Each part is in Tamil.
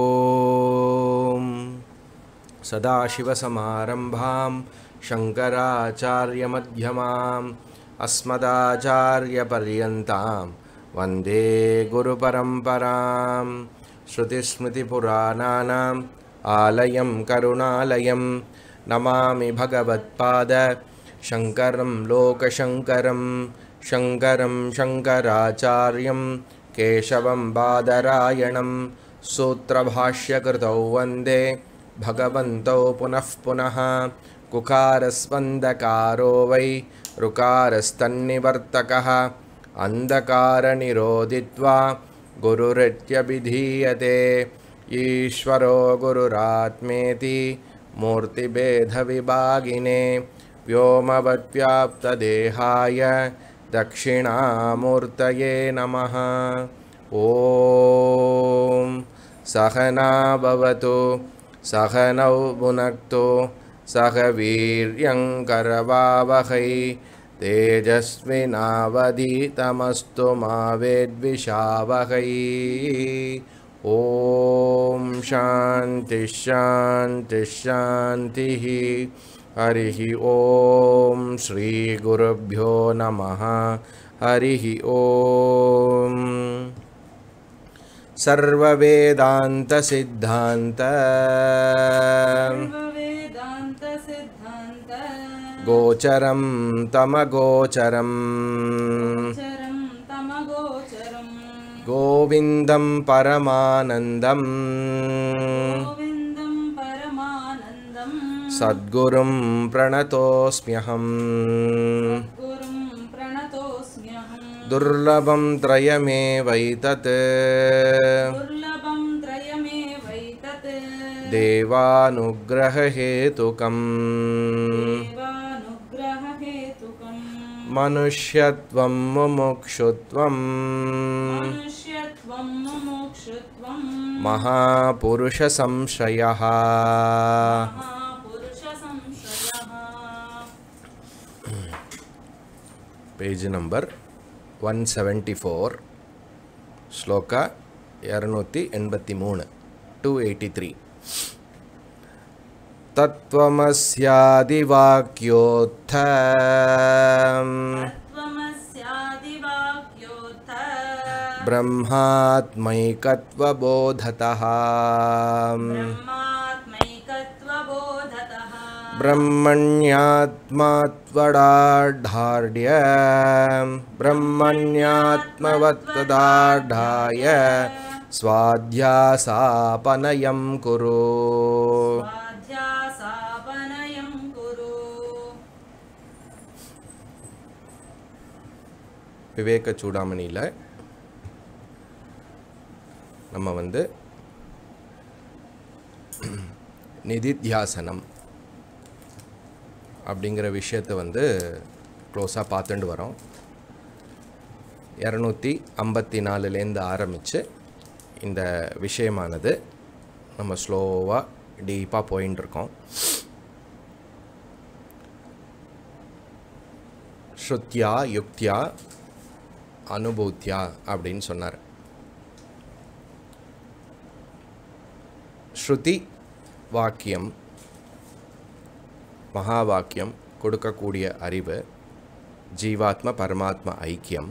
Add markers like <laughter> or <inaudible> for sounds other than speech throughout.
ॐ सदाशिवसमारम्भां शङ्कराचार्यमध्यमाम् अस्मदाचार्यपर्यन्तां वन्दे गुरुपरम्पराम् श्रुतिस्मृतिपुराणानाम् आलयं करुणालयं नमामि भगवत्पाद शङ्करं लोकशङ्करं शङ्करं शङ्कराचार्यं केशवं बादरायणम् सूत्रभाष्यकृतौ वन्दे भगवन्तौ पुनः पुनः कुकारस्वन्दकारो वै रुकारस्तन्निवर्तकः अन्धकारनिरोदित्वा गुरुरित्यभिधीयते ईश्वरो गुरुरात्मेति मूर्तिभेदविभागिने व्योमवद्व्याप्तदेहाय दक्षिणामूर्तये नमः ओ सहना भवतु सहनौ भुनक्तो सहवीर्यङ्करवावहै तेजस्विनावधितमस्तु मा वेद्विषावहै ॐ शान्तिश्शान्तिश्शान्तिः हरिः ॐ श्रीगुरुभ्यो नमः हरिः ॐ सर्ववेदान्तसिद्धान्त गोचरं तमगोचरम् गोविन्दं परमानन्दम् सद्गुरुं प्रणतोऽस्म्यहम् दुर्लभं त्रयमेवैतत् देवानुग्रहेतुकम् मनुष्यत्वं मुमुक्षुत्वम् महापुरुषसंशयः page number one seventy four श्लोक एर्नूत्यमूण टु एय्टि त्रि तत्त्वमस्यादिवाक्योत्थ ब्रह्मात्मैकत्वबोधतः ब्रह्मण्यात्मा ब्रह्मण्यात्मवत्त्वाडाय स्वाध्यासापनयं स्वाध्यासापनयं कुरु विवेक चूडामणिले नमो वन्दे निधिध्यासनं அப்படிங்கிற விஷயத்தை வந்து க்ளோஸாக பார்த்துட்டு வரோம் இரநூத்தி ஐம்பத்தி நாலுலேருந்து ஆரம்பித்து இந்த விஷயமானது நம்ம ஸ்லோவாக டீப்பாக போயின்ட்டுருக்கோம் ஸ்ருத்யா ஸ்ருத்தியா யுக்தியா அனுபூத்தியா அப்படின்னு சொன்னார் ஸ்ருதி வாக்கியம் மகா வாக்கியம் கொடுக்கக்கூடிய அறிவு ஜீவாத்ம பரமாத்ம ஐக்கியம்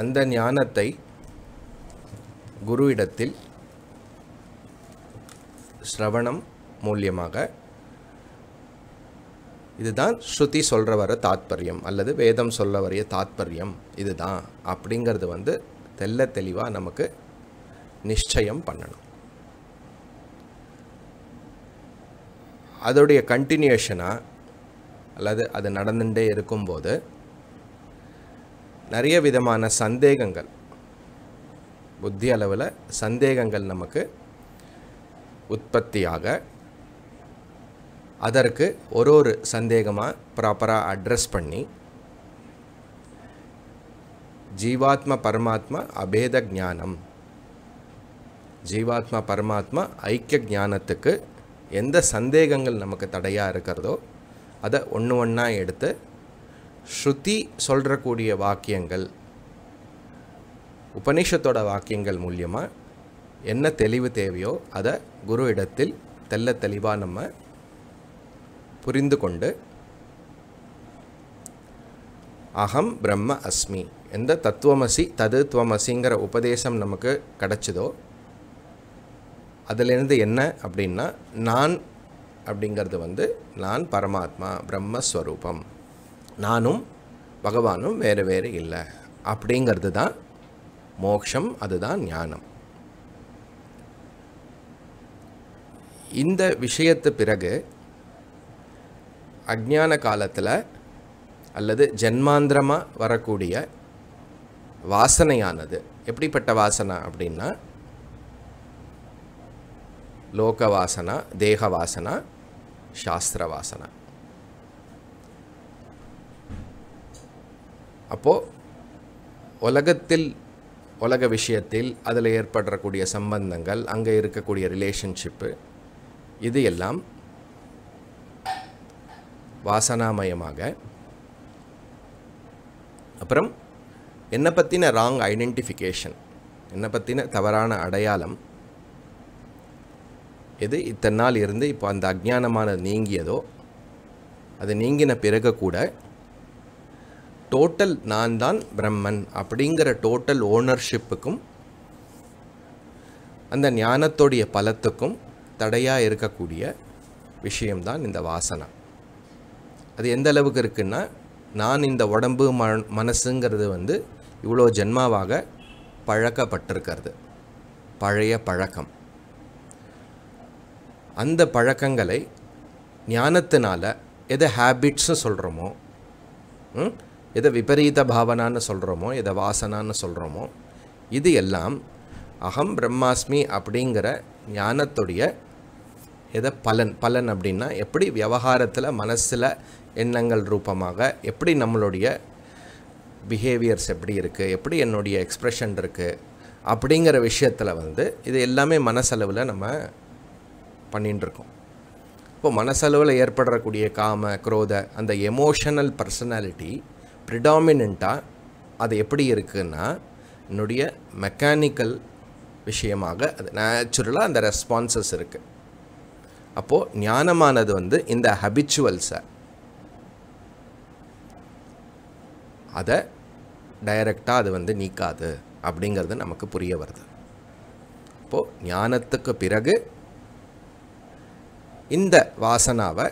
அந்த ஞானத்தை குரு இடத்தில் ஸ்ரவணம் மூலியமாக இதுதான் ஸ்ருதி சொல்கிற வர தாத்பரியம் அல்லது வேதம் சொல்ல வரைய தாத்பரியம் இதுதான் அப்படிங்கிறது வந்து தெல்ல தெளிவாக நமக்கு நிச்சயம் பண்ணணும் அதோடைய கண்டினியூஷனாக அல்லது அது நடந்துகிட்டே இருக்கும்போது நிறைய விதமான சந்தேகங்கள் புத்தி அளவில் சந்தேகங்கள் நமக்கு உற்பத்தியாக அதற்கு ஒரு ஒரு சந்தேகமாக ப்ராப்பராக அட்ரஸ் பண்ணி ஜீவாத்ம பரமாத்மா அபேத ஞானம் ஜீவாத்மா பரமாத்மா ஐக்கிய ஞானத்துக்கு எந்த சந்தேகங்கள் நமக்கு தடையாக இருக்கிறதோ அதை ஒன்று ஒன்றா எடுத்து ஸ்ருதி சொல்கிறக்கூடிய வாக்கியங்கள் உபனிஷத்தோட வாக்கியங்கள் மூலியமாக என்ன தெளிவு தேவையோ அதை குரு இடத்தில் தெல்ல தெளிவாக நம்ம புரிந்து கொண்டு அகம் பிரம்ம அஸ்மி எந்த தத்துவமசி தது துவமசிங்கிற உபதேசம் நமக்கு கிடச்சிதோ அதிலிருந்து என்ன அப்படின்னா நான் அப்படிங்கிறது வந்து நான் பரமாத்மா பிரம்மஸ்வரூபம் நானும் பகவானும் வேறு வேறு இல்லை அப்படிங்கிறது தான் மோக்ஷம் அதுதான் ஞானம் இந்த விஷயத்து பிறகு அஜ்ஞான காலத்தில் அல்லது ஜென்மாந்திரமாக வரக்கூடிய வாசனையானது எப்படிப்பட்ட வாசனை அப்படின்னா லோகவாசன தேகவாசன வாசனா அப்போது உலகத்தில் உலக விஷயத்தில் அதில் ஏற்படக்கூடிய சம்பந்தங்கள் அங்கே இருக்கக்கூடிய ரிலேஷன்ஷிப்பு இது எல்லாம் வாசனாமயமாக அப்புறம் என்னை பற்றின ராங் ஐடென்டிஃபிகேஷன் என்னை பற்றின தவறான அடையாளம் எது இத்தனை நாள் இருந்து இப்போ அந்த அஜ்ஞானமான நீங்கியதோ அது நீங்கின பிறகு கூட டோட்டல் நான் தான் பிரம்மன் அப்படிங்கிற டோட்டல் ஓனர்ஷிப்புக்கும் அந்த ஞானத்தோடைய பலத்துக்கும் தடையாக இருக்கக்கூடிய விஷயம்தான் இந்த வாசனை அது எந்த அளவுக்கு இருக்குன்னா நான் இந்த உடம்பு ம மனசுங்கிறது வந்து இவ்வளோ ஜென்மாவாக பழக்கப்பட்டிருக்கிறது பழைய பழக்கம் அந்த பழக்கங்களை ஞானத்தினால் எதை ஹேபிட்ஸ்னு சொல்கிறோமோ எதை விபரீத பாவனான்னு சொல்கிறோமோ எதை வாசனான்னு சொல்கிறோமோ இது எல்லாம் அகம் பிரம்மாஸ்மி அப்படிங்கிற ஞானத்துடைய எதை பலன் பலன் அப்படின்னா எப்படி விவகாரத்தில் மனசில் எண்ணங்கள் ரூபமாக எப்படி நம்மளுடைய பிஹேவியர்ஸ் எப்படி இருக்குது எப்படி என்னுடைய எக்ஸ்ப்ரெஷன் இருக்குது அப்படிங்கிற விஷயத்தில் வந்து இது எல்லாமே மனசளவில் நம்ம இருக்கோம் இப்போ மனசளவில் ஏற்படக்கூடிய காம குரோத அந்த எமோஷனல் பர்சனாலிட்டி ப்ரிடாமினாக அது எப்படி இருக்குன்னா என்னுடைய மெக்கானிக்கல் விஷயமாக அது நேச்சுரலாக அந்த ரெஸ்பான்சஸ் இருக்குது அப்போது ஞானமானது வந்து இந்த ஹபிச்சுவல்ஸை அதை டைரக்டாக அது வந்து நீக்காது அப்படிங்கிறது நமக்கு புரிய வருது இப்போது ஞானத்துக்கு பிறகு இந்த வாசனாவை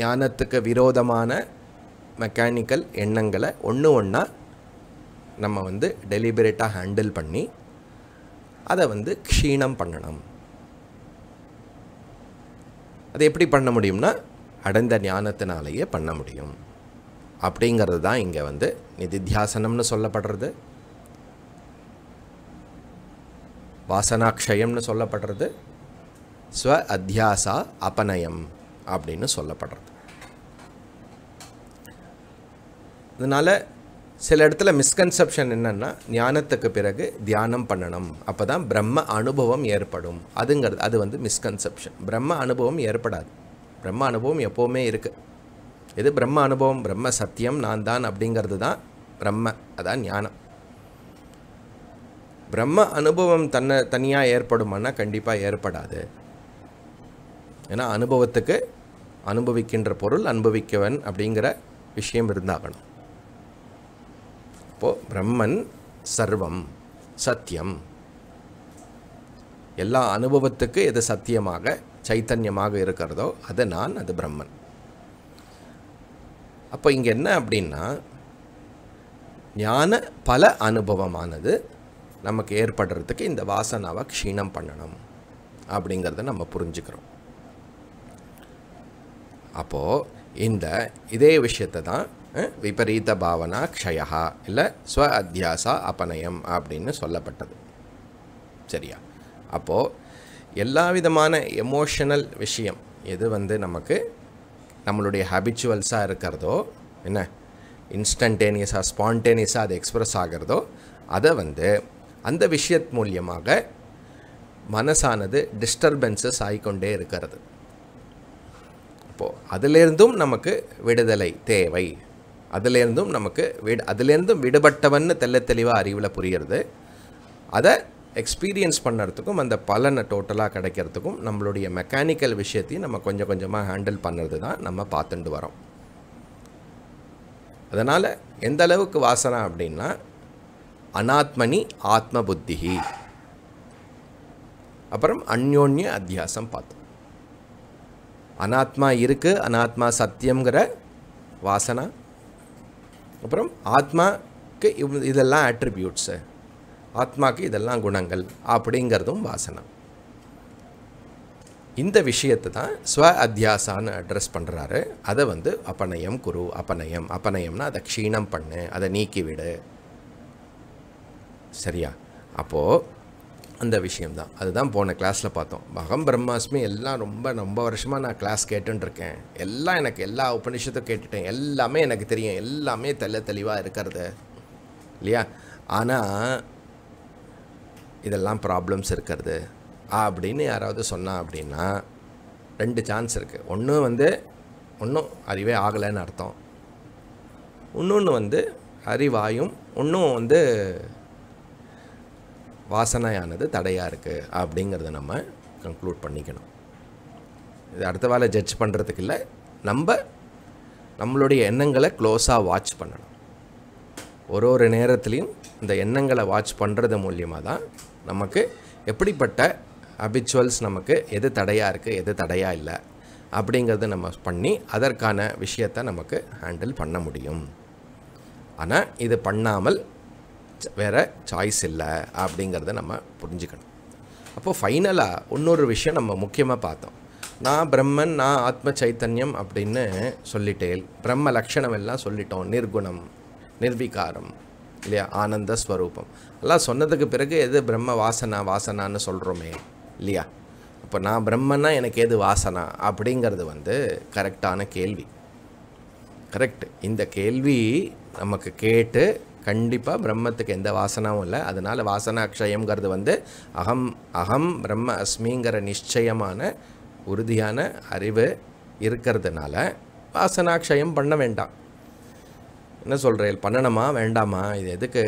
ஞானத்துக்கு விரோதமான மெக்கானிக்கல் எண்ணங்களை ஒன்று ஒன்றா நம்ம வந்து டெலிபரேட்டாக ஹேண்டில் பண்ணி அதை வந்து க்ஷீணம் பண்ணணும் அது எப்படி பண்ண முடியும்னா அடைந்த ஞானத்தினாலேயே பண்ண முடியும் அப்படிங்கிறது தான் இங்கே வந்து நிதித்தியாசனம்னு சொல்லப்படுறது வாசனாக்ஷயம்னு சொல்லப்படுறது ஸ்வ அத்தியாசா அபநயம் அப்படின்னு சொல்லப்படுறது அதனால் சில இடத்துல மிஸ்கன்செப்ஷன் என்னென்னா ஞானத்துக்கு பிறகு தியானம் பண்ணணும் அப்போ தான் பிரம்ம அனுபவம் ஏற்படும் அதுங்கிறது அது வந்து மிஸ்கன்செப்ஷன் பிரம்ம அனுபவம் ஏற்படாது பிரம்ம அனுபவம் எப்போவுமே இருக்குது எது பிரம்ம அனுபவம் பிரம்ம சத்தியம் நான் தான் அப்படிங்கிறது தான் பிரம்ம அதான் ஞானம் பிரம்ம அனுபவம் தன்னை தனியாக ஏற்படுமானா கண்டிப்பாக ஏற்படாது ஏன்னா அனுபவத்துக்கு அனுபவிக்கின்ற பொருள் அனுபவிக்கவன் அப்படிங்கிற விஷயம் இருந்தாகணும் இப்போது பிரம்மன் சர்வம் சத்தியம் எல்லா அனுபவத்துக்கு எது சத்தியமாக சைத்தன்யமாக இருக்கிறதோ அது நான் அது பிரம்மன் அப்போ இங்கே என்ன அப்படின்னா ஞான பல அனுபவமானது நமக்கு ஏற்படுறதுக்கு இந்த வாசனாவை க்ஷீணம் பண்ணணும் அப்படிங்கிறத நம்ம புரிஞ்சுக்கிறோம் அப்போது இந்த இதே விஷயத்தை தான் விபரீத பாவனா க்ஷயா இல்லை ஸ்வ அத்தியாசா அபனயம் அப்படின்னு சொல்லப்பட்டது சரியா அப்போது எல்லா விதமான எமோஷனல் விஷயம் எது வந்து நமக்கு நம்மளுடைய ஹேபிச்சுவல்ஸாக இருக்கிறதோ என்ன இன்ஸ்டன்டேனியஸாக ஸ்பான்டேனியஸாக அது எக்ஸ்ப்ரெஸ் ஆகிறதோ அதை வந்து அந்த விஷயத் மூலியமாக மனசானது டிஸ்டர்பன்சஸ் ஆகிக்கொண்டே இருக்கிறது இப்போது அதிலேருந்தும் நமக்கு விடுதலை தேவை அதிலேருந்தும் நமக்கு விடு அதிலேருந்தும் விடுபட்டவன்னு தெல்ல தெளிவாக அறிவில் புரியுறது அதை எக்ஸ்பீரியன்ஸ் பண்ணுறதுக்கும் அந்த பலனை டோட்டலாக கிடைக்கிறதுக்கும் நம்மளுடைய மெக்கானிக்கல் விஷயத்தையும் நம்ம கொஞ்சம் கொஞ்சமாக ஹேண்டில் பண்ணுறது தான் நம்ம பார்த்துட்டு வரோம் அதனால் எந்த அளவுக்கு வாசனை அப்படின்னா அனாத்மனி ஆத்ம புத்தி அப்புறம் அந்யோன்ய அத்தியாசம் பார்த்தோம் அனாத்மா இருக்குது அனாத்மா சத்தியங்கிற வாசனா அப்புறம் ஆத்மாக்கு இதெல்லாம் ஆட்ரிபியூட்ஸு ஆத்மாக்கு இதெல்லாம் குணங்கள் அப்படிங்கிறதும் வாசனா இந்த விஷயத்தை தான் ஸ்வ அத்தியாசான்னு அட்ரஸ் பண்ணுறாரு அதை வந்து அப்பநயம் குரு அபநயம் அபநயம்னா அதை க்ஷீணம் பண்ணு அதை நீக்கிவிடு சரியா அப்போது அந்த விஷயம்தான் அதுதான் போன கிளாஸில் பார்த்தோம் மகம் பிரம்மாஸ்மி எல்லாம் ரொம்ப ரொம்ப வருஷமாக நான் கிளாஸ் கேட்டுருக்கேன் எல்லாம் எனக்கு எல்லா உபநிஷத்தும் கேட்டுட்டேன் எல்லாமே எனக்கு தெரியும் எல்லாமே தெல்ல தெளிவாக இருக்கிறது இல்லையா ஆனால் இதெல்லாம் ப்ராப்ளம்ஸ் இருக்கிறது அப்படின்னு யாராவது சொன்னால் அப்படின்னா ரெண்டு சான்ஸ் இருக்குது ஒன்று வந்து ஒன்றும் அறிவே ஆகலைன்னு அர்த்தம் இன்னொன்று வந்து அறிவாயும் ஒன்றும் வந்து வாசனையானது தடையாக இருக்குது அப்படிங்கிறத நம்ம கன்க்ளூட் பண்ணிக்கணும் இது அடுத்த வேலை ஜட்ஜ் பண்ணுறதுக்கு இல்லை நம்ம நம்மளுடைய எண்ணங்களை க்ளோஸாக வாட்ச் பண்ணணும் ஒரு ஒரு நேரத்துலையும் இந்த எண்ணங்களை வாட்ச் பண்ணுறது மூலியமாக தான் நமக்கு எப்படிப்பட்ட அபிச்சுவல்ஸ் நமக்கு எது தடையாக இருக்குது எது தடையாக இல்லை அப்படிங்கிறத நம்ம பண்ணி அதற்கான விஷயத்தை நமக்கு ஹேண்டில் பண்ண முடியும் ஆனால் இது பண்ணாமல் வேறு சாய்ஸ் இல்லை அப்படிங்கிறத நம்ம புரிஞ்சுக்கணும் அப்போது ஃபைனலாக இன்னொரு விஷயம் நம்ம முக்கியமாக பார்த்தோம் நான் பிரம்மன் நான் ஆத்ம சைத்தன்யம் அப்படின்னு சொல்லிட்டேன் பிரம்ம லக்ஷணம் எல்லாம் சொல்லிட்டோம் நிர்குணம் நிர்வீகாரம் இல்லையா ஆனந்த ஸ்வரூபம் எல்லாம் சொன்னதுக்கு பிறகு எது பிரம்ம வாசனா வாசனான்னு சொல்கிறோமே இல்லையா அப்போ நான் பிரம்மன்னா எனக்கு எது வாசனா அப்படிங்கிறது வந்து கரெக்டான கேள்வி கரெக்ட் இந்த கேள்வி நமக்கு கேட்டு கண்டிப்பாக பிரம்மத்துக்கு எந்த வாசனாவும் இல்லை அதனால் வாசனா க்ஷயங்கிறது வந்து அகம் அகம் பிரம்ம அஸ்மிங்கிற நிச்சயமான உறுதியான அறிவு இருக்கிறதுனால வாசனாக்ஷயம் பண்ண வேண்டாம் என்ன சொல்கிறேன் பண்ணணுமா வேண்டாமா இது எதுக்கு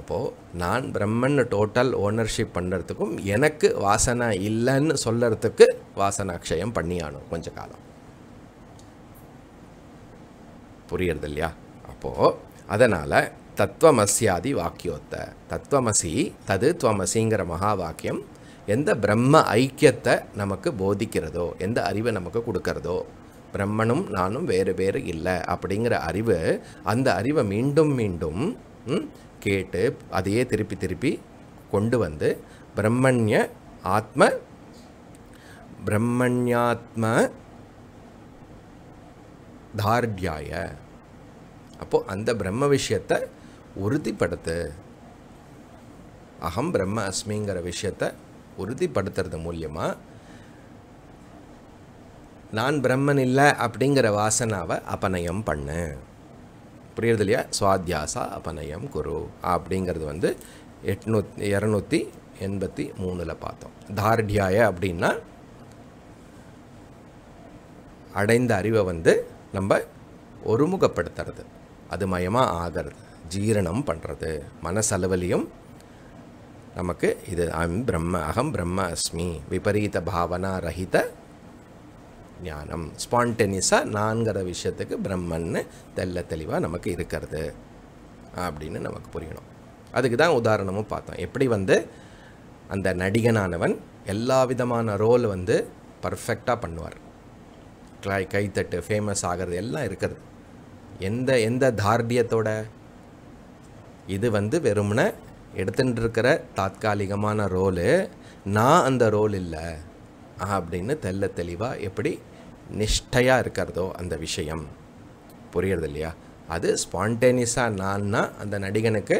அப்போது நான் பிரம்மன் டோட்டல் ஓனர்ஷிப் பண்ணுறதுக்கும் எனக்கு வாசனை இல்லைன்னு சொல்கிறதுக்கு வாசனாட்சயம் பண்ணியானும் கொஞ்சம் காலம் புரியறது இல்லையா அப்போது அதனால் தத்துவமசியாதி வாக்கியோத்த தத்துவமசி தது துவமசிங்கிற மகா வாக்கியம் எந்த பிரம்ம ஐக்கியத்தை நமக்கு போதிக்கிறதோ எந்த அறிவை நமக்கு கொடுக்கறதோ பிரம்மனும் நானும் வேறு வேறு இல்லை அப்படிங்கிற அறிவு அந்த அறிவை மீண்டும் மீண்டும் கேட்டு அதையே திருப்பி திருப்பி கொண்டு வந்து பிரம்மண்ய ஆத்ம பிரம்மண்யாத்ம தார்டியாய அப்போது அந்த பிரம்ம விஷயத்தை உறுதிப்படுத்து அகம் பிரம்ம அஸ்மிங்கிற விஷயத்தை உறுதிப்படுத்துறது மூலியமாக நான் பிரம்மன் இல்லை அப்படிங்கிற வாசனாவை அபநயம் பண்ணு புரியுறது இல்லையா சுவாத்தியாசா அபநயம் குரு அப்படிங்கிறது வந்து எட்நூத் இரநூத்தி எண்பத்தி மூணில் பார்த்தோம் தார்டியாய அப்படின்னா அடைந்த அறிவை வந்து நம்ம ஒருமுகப்படுத்துறது அது மயமாக ஆகிறது ஜீரணம் பண்ணுறது மனசளவிலையும் நமக்கு இது அம் பிரம்ம அகம் பிரம்ம அஸ்மி விபரீத பாவனா ரஹித ஞானம் ஸ்பான்டெனிஸாக நான்கிற விஷயத்துக்கு பிரம்மன்னு தெல்ல தெளிவாக நமக்கு இருக்கிறது அப்படின்னு நமக்கு புரியணும் அதுக்கு தான் உதாரணமும் பார்த்தோம் எப்படி வந்து அந்த நடிகனானவன் எல்லா விதமான ரோல் வந்து பர்ஃபெக்டாக பண்ணுவார் ட்ரை கைத்தட்டு ஃபேமஸ் ஆகிறது எல்லாம் இருக்கிறது எந்த எந்த தார்டியத்தோட இது வந்து வெறுமனை எடுத்துட்டு இருக்கிற தாத்காலிகமான ரோலு நான் அந்த ரோல் இல்லை அப்படின்னு தெல்ல தெளிவாக எப்படி நிஷ்டையாக இருக்கிறதோ அந்த விஷயம் புரியுறது இல்லையா அது ஸ்பான்டேனியஸாக நான்னா அந்த நடிகனுக்கு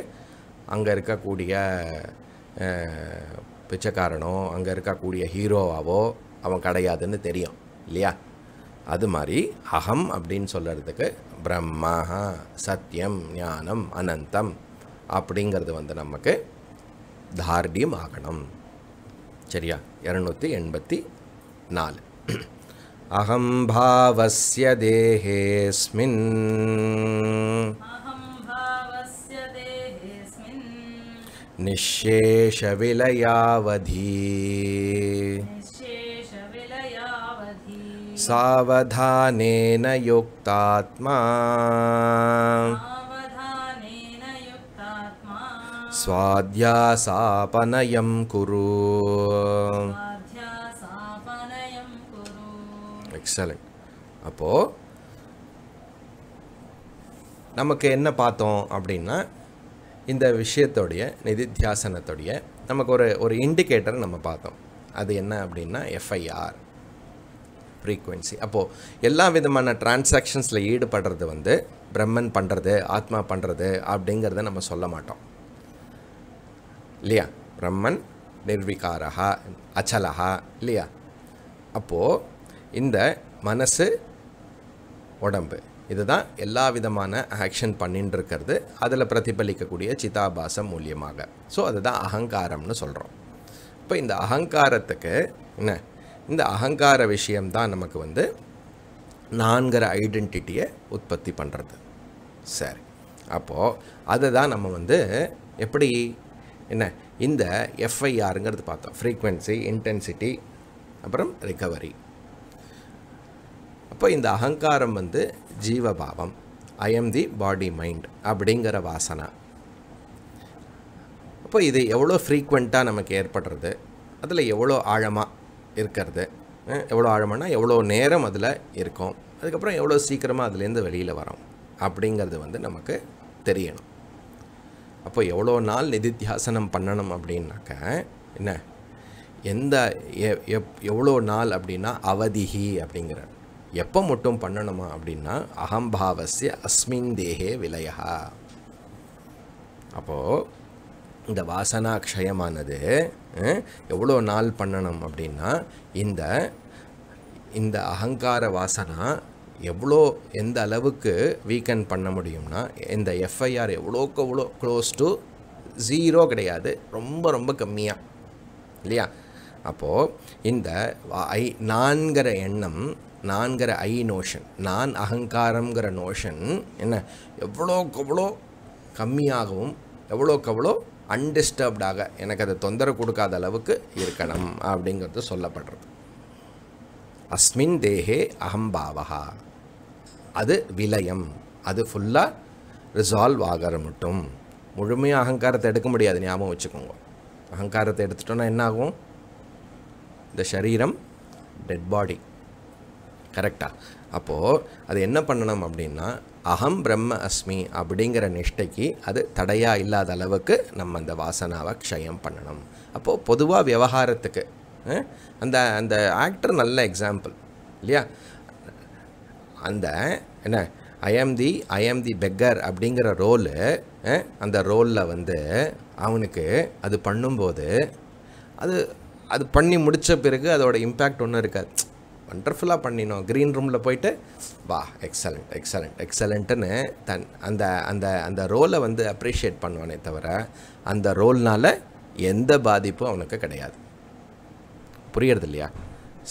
அங்கே இருக்கக்கூடிய பிச்சைக்காரனோ அங்கே இருக்கக்கூடிய ஹீரோவாவோ அவன் கிடையாதுன்னு தெரியும் இல்லையா அது மாதிரி அகம் அப்படின்னு சொல்கிறதுக்கு सत्यं ज्ञानं अनन्तम् अपि नम्यमाकं सर्यात् न अहं भावस्य देहेस्मिन् निश्शेषविलयावधी सावधानेन युक्तात्मा சாபனயம் குரு எக்ஸலண்ட் அப்போது நமக்கு என்ன பார்த்தோம் அப்படின்னா இந்த விஷயத்தோடைய நிதித்தியாசனத்துடைய நமக்கு ஒரு ஒரு இண்டிகேட்டர் நம்ம பார்த்தோம் அது என்ன அப்படின்னா எஃப்ஐஆர் ஃப்ரீக்குவென்சி அப்போது எல்லா விதமான டிரான்சாக்ஷன்ஸில் ஈடுபடுறது வந்து பிரம்மன் பண்ணுறது ஆத்மா பண்ணுறது அப்படிங்கிறத நம்ம சொல்ல மாட்டோம் இல்லையா பிரம்மன் நிர்விகாரா அச்சலகா இல்லையா அப்போது இந்த மனசு உடம்பு இதுதான் எல்லா விதமான ஆக்ஷன் பண்ணின்னு இருக்கிறது அதில் பிரதிபலிக்கக்கூடிய சிதாபாசம் மூலியமாக ஸோ அதுதான் அகங்காரம்னு சொல்கிறோம் இப்போ இந்த அகங்காரத்துக்கு என்ன இந்த அகங்கார விஷயம்தான் நமக்கு வந்து நான்கிற ஐடென்டிட்டியை உற்பத்தி பண்ணுறது சரி அப்போது அதை தான் நம்ம வந்து எப்படி என்ன இந்த எஃப்ஐஆருங்கிறது பார்த்தோம் ஃப்ரீக்வன்சி இன்டென்சிட்டி அப்புறம் ரிகவரி அப்போ இந்த அகங்காரம் வந்து ஜீவபாவம் I am the body mind அப்படிங்கிற வாசனா அப்போ இது எவ்வளோ ஃப்ரீக்வெண்ட்டாக நமக்கு ஏற்படுறது அதில் எவ்வளோ ஆழமாக இருக்கிறது எவ்வளோ ஆழமானா எவ்வளோ நேரம் அதில் இருக்கும் அதுக்கப்புறம் எவ்வளோ சீக்கிரமாக அதுலேருந்து வெளியில் வரும் அப்படிங்கிறது வந்து நமக்கு தெரியணும் அப்போ எவ்வளோ நாள் நிதித்தியாசனம் பண்ணணும் அப்படின்னாக்க என்ன எந்த எப் எவ்வளோ நாள் அப்படின்னா அவதிகி அப்படிங்கிற எப்போ மட்டும் பண்ணணுமா அப்படின்னா அகம்பாவசிய அஸ்மின் தேகே விலையா அப்போது இந்த வாசனா க்ஷயமானது எவ்வளோ நாள் பண்ணணும் அப்படின்னா இந்த இந்த அகங்கார வாசனா எவ்வளோ எந்த அளவுக்கு வீக்கன் பண்ண முடியும்னா இந்த எஃப்ஐஆர் எவ்வளோக்கு எவ்வளோ க்ளோஸ் டு ஜீரோ கிடையாது ரொம்ப ரொம்ப கம்மியாக இல்லையா அப்போது இந்த ஐ நான்கிற எண்ணம் நான்கிற ஐ நோஷன் நான் அகங்காரங்கிற நோஷன் என்ன எவ்வளோக்கு எவ்வளோ கம்மியாகவும் எவ்வளோக்கு எவ்வளோ அன்டிஸ்டர்ப்டாக எனக்கு அது தொந்தரவு கொடுக்காத அளவுக்கு இருக்கணும் அப்படிங்கிறது சொல்லப்படுறது அஸ்மின் தேகே அகம்பாவகா அது விலயம் அது ஃபுல்லாக ரிசால்வ் ஆகிற மட்டும் முழுமையாக அகங்காரத்தை எடுக்க முடியாது ஞாபகம் வச்சுக்கோங்க அகங்காரத்தை எடுத்துட்டோன்னா என்னாகும் இந்த சரீரம் டெட் பாடி கரெக்டாக அப்போது அது என்ன பண்ணணும் அப்படின்னா அகம் பிரம்ம அஸ்மி அப்படிங்கிற நிஷ்டைக்கு அது தடையாக இல்லாத அளவுக்கு நம்ம அந்த வாசனாவை க்ஷயம் பண்ணணும் அப்போது பொதுவாக விவகாரத்துக்கு அந்த அந்த ஆக்டர் நல்ல எக்ஸாம்பிள் இல்லையா அந்த என்ன I am the I am the beggar அப்படிங்கிற ரோலு அந்த ரோலில் வந்து அவனுக்கு அது பண்ணும்போது அது அது பண்ணி முடித்த பிறகு அதோட இம்பேக்ட் ஒன்றும் இருக்காது ஒண்டர்ஃபுல்லாக பண்ணினோம் க்ரீன் ரூமில் போயிட்டு வா எக்ஸலண்ட் எக்ஸலண்ட் எக்ஸலண்ட்டுன்னு தன் அந்த அந்த அந்த ரோலை வந்து அப்ரிஷியேட் பண்ணுவானே தவிர அந்த ரோல்னால் எந்த பாதிப்பும் அவனுக்கு கிடையாது புரியறது இல்லையா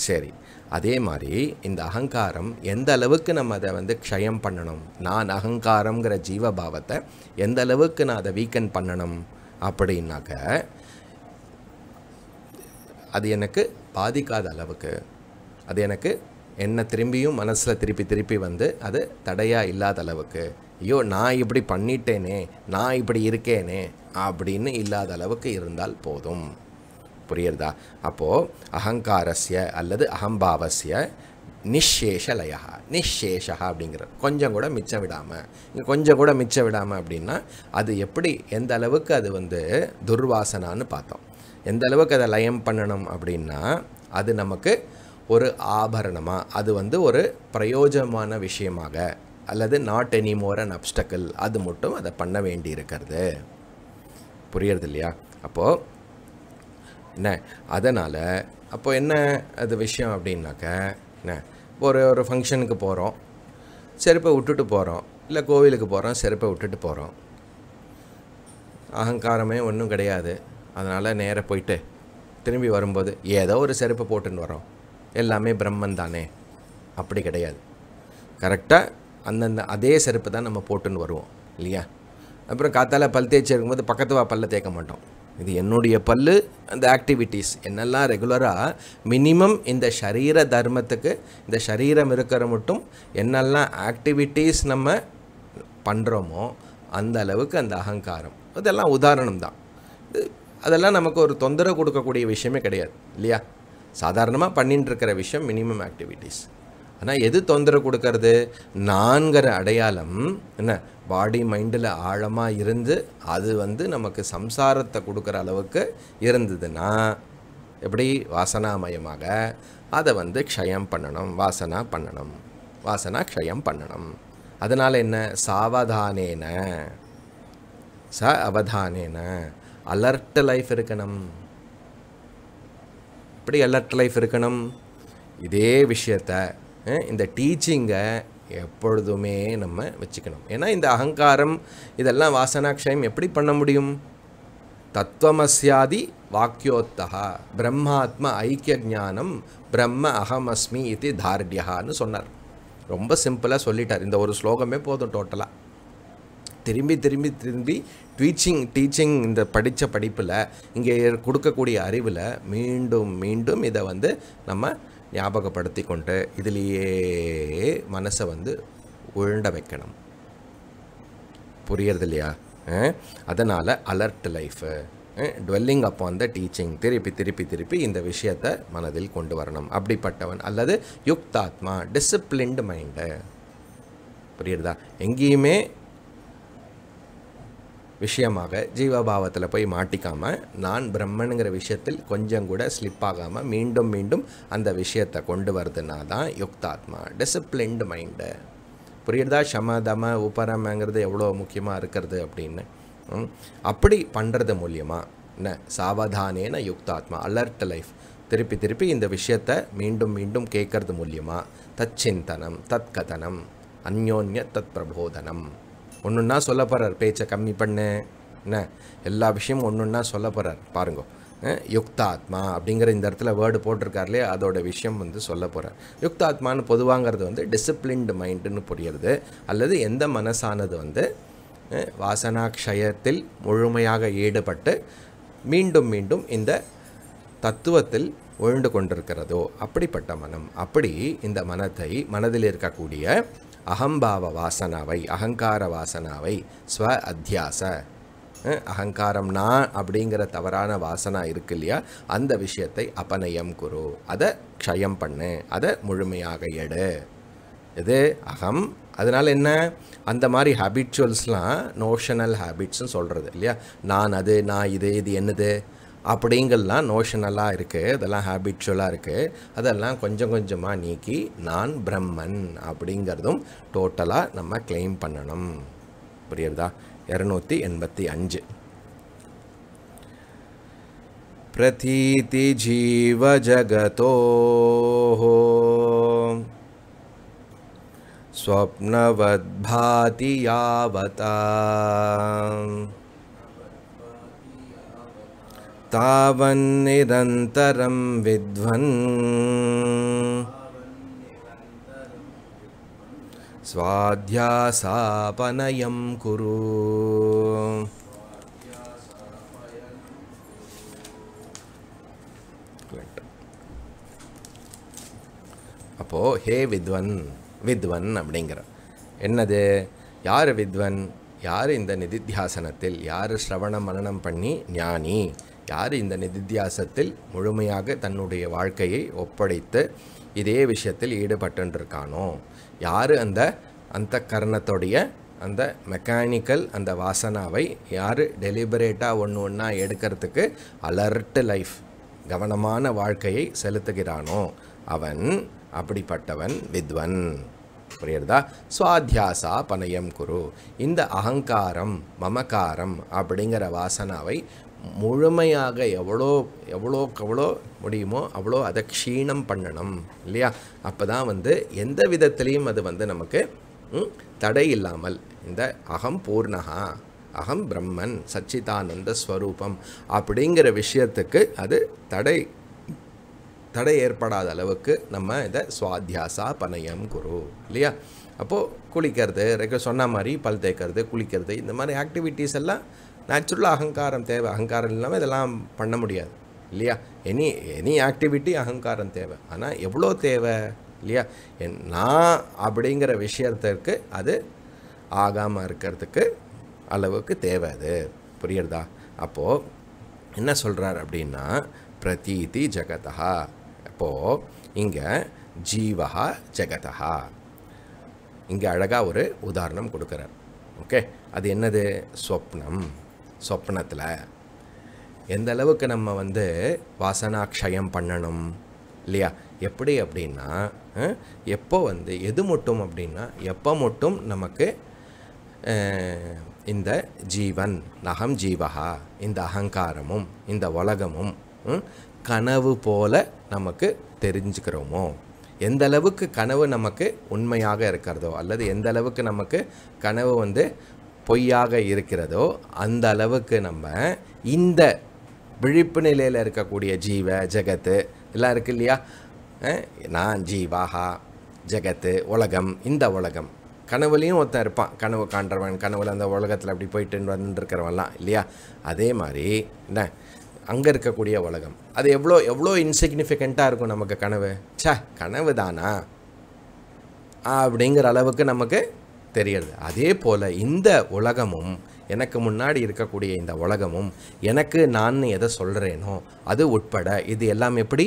சரி அதே மாதிரி இந்த அகங்காரம் எந்த அளவுக்கு நம்ம அதை வந்து க்ஷயம் பண்ணணும் நான் அகங்காரங்கிற ஜீவபாவத்தை எந்த அளவுக்கு நான் அதை வீக்கன் பண்ணணும் அப்படின்னாக்க அது எனக்கு பாதிக்காத அளவுக்கு அது எனக்கு என்னை திரும்பியும் மனசில் திருப்பி திருப்பி வந்து அது தடையாக இல்லாத அளவுக்கு ஐயோ நான் இப்படி பண்ணிட்டேனே நான் இப்படி இருக்கேனே அப்படின்னு இல்லாத அளவுக்கு இருந்தால் போதும் புரியுறதா அப்போது அகங்காரஸ்ய அல்லது அகம்பாவசிய நிஷேஷ லயா நிஷேஷா அப்படிங்கிற கொஞ்சம் கூட மிச்சம் விடாமல் இங்கே கொஞ்சம் கூட மிச்சம் விடாமல் அப்படின்னா அது எப்படி எந்த அளவுக்கு அது வந்து துர்வாசனான்னு பார்த்தோம் எந்த அளவுக்கு அதை லயம் பண்ணணும் அப்படின்னா அது நமக்கு ஒரு ஆபரணமாக அது வந்து ஒரு பிரயோஜனமான விஷயமாக அல்லது நாட் மோர் அண்ட் அப்டக்கல் அது மட்டும் அதை பண்ண வேண்டி இருக்கிறது புரியறது இல்லையா அப்போது என்ன அதனால் அப்போது என்ன அது விஷயம் அப்படின்னாக்க என்ன ஒரு ஒரு ஃபங்க்ஷனுக்கு போகிறோம் செருப்பை விட்டுட்டு போகிறோம் இல்லை கோவிலுக்கு போகிறோம் செருப்பை விட்டுட்டு போகிறோம் அகங்காரமே ஒன்றும் கிடையாது அதனால் நேராக போயிட்டு திரும்பி வரும்போது ஏதோ ஒரு செருப்பை போட்டுன்னு வரோம் எல்லாமே பிரம்மன் தானே அப்படி கிடையாது கரெக்டாக அந்தந்த அதே செருப்பு தான் நம்ம போட்டுன்னு வருவோம் இல்லையா அப்புறம் காத்தால பல் தேய்ச்சி இருக்கும்போது பக்கத்து வா பல்ல தேய்க்க மாட்டோம் இது என்னுடைய பல் அந்த ஆக்டிவிட்டீஸ் என்னெல்லாம் ரெகுலராக மினிமம் இந்த சரீர தர்மத்துக்கு இந்த சரீரம் இருக்கிற மட்டும் என்னெல்லாம் ஆக்டிவிட்டீஸ் நம்ம பண்ணுறோமோ அந்த அளவுக்கு அந்த அகங்காரம் அதெல்லாம் உதாரணம் தான் அதெல்லாம் நமக்கு ஒரு தொந்தரவு கொடுக்கக்கூடிய விஷயமே கிடையாது இல்லையா சாதாரணமாக இருக்கிற விஷயம் மினிமம் ஆக்டிவிட்டீஸ் ஆனால் எது தொந்தரவு கொடுக்கறது நான்கிற அடையாளம் என்ன பாடி மைண்டில் ஆழமாக இருந்து அது வந்து நமக்கு சம்சாரத்தை கொடுக்குற அளவுக்கு இருந்ததுன்னா எப்படி வாசனாமயமாக அதை வந்து க்ஷயம் பண்ணணும் வாசனா பண்ணணும் வாசனா க்ஷயம் பண்ணணும் அதனால் என்ன சாவதானேன ச அவதானேன அலர்ட் லைஃப் இருக்கணும் எப்படி அலர்ட் லைஃப் இருக்கணும் இதே விஷயத்த இந்த டீச்சிங்கை எப்பொழுதுமே நம்ம வச்சுக்கணும் ஏன்னா இந்த அகங்காரம் இதெல்லாம் வாசனாக்ஷயம் எப்படி பண்ண முடியும் தத்துவமஸ்யாதி வாக்கியோத்தா பிரம்மாத்ம ஐக்கிய ஜானம் பிரம்ம அகமஸ்மி இது தார்டியான்னு சொன்னார் ரொம்ப சிம்பிளாக சொல்லிட்டார் இந்த ஒரு ஸ்லோகமே போதும் டோட்டலாக திரும்பி திரும்பி திரும்பி டீச்சிங் டீச்சிங் இந்த படித்த படிப்பில் இங்கே கொடுக்கக்கூடிய அறிவில் மீண்டும் மீண்டும் இதை வந்து நம்ம ஞாபகப்படுத்தி கொண்டு இதிலேயே மனசை வந்து உழண்ட வைக்கணும் புரியறது இல்லையா அதனால் அலர்ட் லைஃபு டுவெல்லிங் அப்போ அந்த டீச்சிங் திருப்பி திருப்பி திருப்பி இந்த விஷயத்தை மனதில் கொண்டு வரணும் அப்படிப்பட்டவன் அல்லது யுக்தாத்மா டிசிப்ளின்டு மைண்டு புரியுறதா எங்கேயுமே விஷயமாக ஜீவபாவத்தில் போய் மாட்டிக்காமல் நான் பிரம்மனுங்கிற விஷயத்தில் கொஞ்சம் கூட ஸ்லிப் ஆகாமல் மீண்டும் மீண்டும் அந்த விஷயத்தை கொண்டு வரதுனா தான் யுக்தாத்மா டிசிப்ளின்டு மைண்டு புரியுறதா சம தம உபரமங்கிறது எவ்வளோ முக்கியமாக இருக்கிறது அப்படின்னு அப்படி பண்ணுறது மூலியமாக என்ன சாவதானேன யுக்தாத்மா அலர்ட் லைஃப் திருப்பி திருப்பி இந்த விஷயத்தை மீண்டும் மீண்டும் கேட்கறது மூலியமாக தச்சிந்தனம் தத்கதனம் அந்யோன்ய தத் பிரபோதனம் ஒன்றுன்னா சொல்ல போகிறார் பேச்சை கம்மி பண்ணு என்ன எல்லா விஷயமும் ஒன்றுன்னா சொல்ல போகிறார் பாருங்க யுக்தாத்மா அப்படிங்கிற இந்த இடத்துல வேர்டு போட்டிருக்கார்லையே அதோட விஷயம் வந்து சொல்ல போகிறார் யுக்தாத்மான்னு பொதுவாங்கிறது வந்து டிசிப்ளின்டு மைண்டுன்னு புரியுறது அல்லது எந்த மனசானது வந்து வாசனாக்ஷயத்தில் முழுமையாக ஈடுபட்டு மீண்டும் மீண்டும் இந்த தத்துவத்தில் ஒழுந்து கொண்டிருக்கிறதோ அப்படிப்பட்ட மனம் அப்படி இந்த மனத்தை மனதில் இருக்கக்கூடிய அகம்பாவ வாசனாவை அகங்கார வாசனாவை ஸ்வ அத்தியாச அகங்காரம் நான் அப்படிங்கிற தவறான வாசனா இருக்கு இல்லையா அந்த விஷயத்தை அபநயம் குரு அதை க்ஷயம் பண்ணு அதை முழுமையாக எடு இது அகம் அதனால் என்ன அந்த மாதிரி ஹேபிட்சுவல்ஸ்லாம் நோஷனல் ஹேபிட்ஸ்னு சொல்கிறது இல்லையா நான் அது நான் இது இது என்னது அப்படிங்கெல்லாம் நோஷனலாக இருக்குது இதெல்லாம் ஹேபிச்சுவலாக இருக்குது அதெல்லாம் கொஞ்சம் கொஞ்சமாக நீக்கி நான் பிரம்மன் அப்படிங்கிறதும் டோட்டலாக நம்ம கிளைம் பண்ணணும் புரியுதா இரநூத்தி எண்பத்தி அஞ்சு ஜகதோ ஸ்வப்னவத் பாதி யாவதா तावन्निरन्तरं வித்வன் சுவாத்தியாசாபனயம் குரு அப்போ ஹே வித்வன் வித்வன் அப்படிங்கிற என்னது யார் வித்வன் யார் இந்த நிதித்தியாசனத்தில் யார் ஸ்ரவண மரணம் பண்ணி ஞானி யார் இந்த நிதித்தியாசத்தில் முழுமையாக தன்னுடைய வாழ்க்கையை ஒப்படைத்து இதே விஷயத்தில் ஈடுபட்டுருக்கானோ யார் அந்த அந்த கரணத்துடைய அந்த மெக்கானிக்கல் அந்த வாசனாவை யார் டெலிபரேட்டாக ஒன்று ஒன்றா எடுக்கிறதுக்கு அலர்ட் லைஃப் கவனமான வாழ்க்கையை செலுத்துகிறானோ அவன் அப்படிப்பட்டவன் வித்வன் புரியுறதா சுவாத்தியாசா பனையம் குரு இந்த அகங்காரம் மமக்காரம் அப்படிங்கிற வாசனாவை முழுமையாக எவ்வளோ எவ்வளோ முடியுமோ அவ்வளோ அதை க்ஷீணம் பண்ணணும் இல்லையா அப்போ தான் வந்து எந்த விதத்துலேயும் அது வந்து நமக்கு தடை இல்லாமல் இந்த அகம் பூர்ணகா அகம் பிரம்மன் சச்சிதானந்த ஸ்வரூபம் அப்படிங்கிற விஷயத்துக்கு அது தடை தடை ஏற்படாத அளவுக்கு நம்ம இதை சுவாத்தியாசா பணயம் குரு இல்லையா அப்போது குளிக்கிறது சொன்ன மாதிரி பல் தேய்க்கிறது குளிக்கிறது இந்த மாதிரி ஆக்டிவிட்டீஸ் எல்லாம் நேச்சுரலாக அகங்காரம் தேவை அகங்காரம் இல்லாமல் இதெல்லாம் பண்ண முடியாது இல்லையா எனி எனி ஆக்டிவிட்டி அகங்காரம் தேவை ஆனால் எவ்வளோ தேவை இல்லையா என் நான் அப்படிங்கிற விஷயத்திற்கு அது ஆகாமல் இருக்கிறதுக்கு அளவுக்கு தேவை அது புரியுறதா அப்போது என்ன சொல்கிறார் அப்படின்னா பிரதீதி ஜகதா அப்போது இங்கே ஜீவகா ஜெகதா இங்கே அழகாக ஒரு உதாரணம் கொடுக்குறார் ஓகே அது என்னது ஸ்வப்னம் சொப்னத்தில் எந்த அளவுக்கு நம்ம வந்து வாசனாக்ஷயம் பண்ணணும் இல்லையா எப்படி அப்படின்னா எப்போ வந்து எது மட்டும் அப்படின்னா எப்போ மட்டும் நமக்கு இந்த ஜீவன் அகம் ஜீவகா இந்த அகங்காரமும் இந்த உலகமும் கனவு போல நமக்கு தெரிஞ்சுக்கிறோமோ எந்த அளவுக்கு கனவு நமக்கு உண்மையாக இருக்கிறதோ அல்லது எந்த அளவுக்கு நமக்கு கனவு வந்து பொய்யாக இருக்கிறதோ அந்த அளவுக்கு நம்ம இந்த விழிப்பு நிலையில் இருக்கக்கூடிய ஜீவ ஜெகத்து எல்லாம் இருக்கு இல்லையா நான் ஜீவாகா ஜெகத்து உலகம் இந்த உலகம் கனவுலையும் ஒருத்தன் இருப்பான் கனவு காண்றவன் கனவுல அந்த உலகத்தில் அப்படி போயிட்டு வந்துருக்கிறவன்லாம் இல்லையா அதே மாதிரி என்ன அங்கே இருக்கக்கூடிய உலகம் அது எவ்வளோ எவ்வளோ இன்சிக்னிஃபிகண்ட்டாக இருக்கும் நமக்கு கனவு சே கனவு தானா அப்படிங்கிற அளவுக்கு நமக்கு தெரியுது அதே போல் இந்த உலகமும் எனக்கு முன்னாடி இருக்கக்கூடிய இந்த உலகமும் எனக்கு நான் எதை சொல்கிறேனோ அது உட்பட இது எல்லாம் எப்படி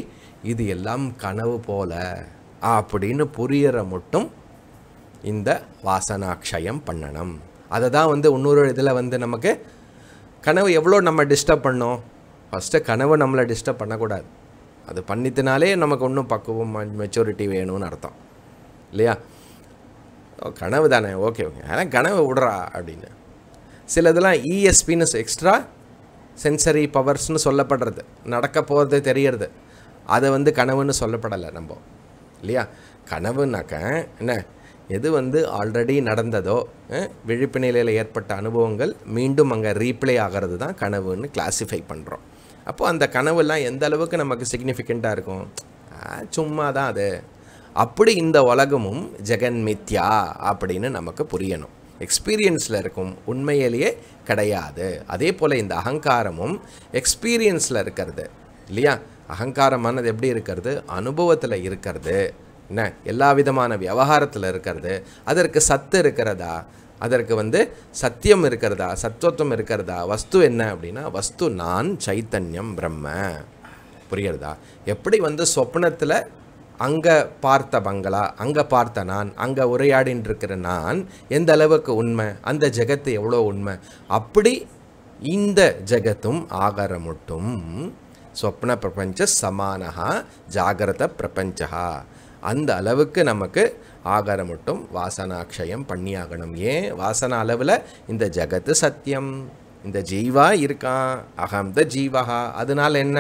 இது எல்லாம் கனவு போல அப்படின்னு புரியற மட்டும் இந்த வாசனாட்சயம் பண்ணணும் அதை தான் வந்து இன்னொரு இதில் வந்து நமக்கு கனவு எவ்வளோ நம்ம டிஸ்டர்ப் பண்ணோம் ஃபஸ்ட்டு கனவு நம்மளை டிஸ்டர்ப் பண்ணக்கூடாது அது பண்ணித்தினாலே நமக்கு ஒன்றும் பக்குவம் மெச்சூரிட்டி வேணும்னு அர்த்தம் இல்லையா ஓ கனவு தானே ஓகே ஓகே ஆனால் கனவு விடுறா அப்படின்னு சில இதெல்லாம் இஎஸ்பின்னு e எக்ஸ்ட்ரா சென்சரி பவர்ஸ்னு சொல்லப்படுறது நடக்க போகிறது தெரியறது அதை வந்து கனவுன்னு சொல்லப்படலை நம்ம இல்லையா கனவுனாக்க என்ன எது வந்து ஆல்ரெடி நடந்ததோ விழிப்பு நிலையில் ஏற்பட்ட அனுபவங்கள் மீண்டும் அங்கே ரீப்ளே ஆகிறது தான் கனவுன்னு கிளாஸிஃபை பண்ணுறோம் அப்போது அந்த கனவுலாம் எந்த அளவுக்கு நமக்கு சிக்னிஃபிகண்ட்டாக இருக்கும் சும்மா தான் அது அப்படி இந்த உலகமும் ஜெகன் மித்யா அப்படின்னு நமக்கு புரியணும் எக்ஸ்பீரியன்ஸில் இருக்கும் உண்மையிலேயே கிடையாது அதே போல் இந்த அகங்காரமும் எக்ஸ்பீரியன்ஸில் இருக்கிறது இல்லையா அகங்காரமானது எப்படி இருக்கிறது அனுபவத்தில் இருக்கிறது என்ன எல்லா விதமான விவகாரத்தில் இருக்கிறது அதற்கு சத்து இருக்கிறதா அதற்கு வந்து சத்தியம் இருக்கிறதா சத்துவத்துவம் இருக்கிறதா வஸ்து என்ன அப்படின்னா வஸ்து நான் சைத்தன்யம் பிரம்ம புரிகிறதா எப்படி வந்து சொப்னத்தில் அங்கே பார்த்த பங்களா அங்கே பார்த்த நான் அங்கே உரையாடின் இருக்கிற நான் எந்த அளவுக்கு உண்மை அந்த ஜெகத்து எவ்வளோ உண்மை அப்படி இந்த ஜெகத்தும் ஆகாரமுட்டும் சொப்ன பிரபஞ்ச சமானகா ஜாகிரத பிரபஞ்சா அந்த அளவுக்கு நமக்கு ஆகாரமுட்டும் வாசனாட்சயம் பண்ணியாகணும் ஏன் வாசன அளவில் இந்த ஜெகத்து சத்தியம் இந்த ஜீவா இருக்கான் அகம் த ஜீவகா அதனால் என்ன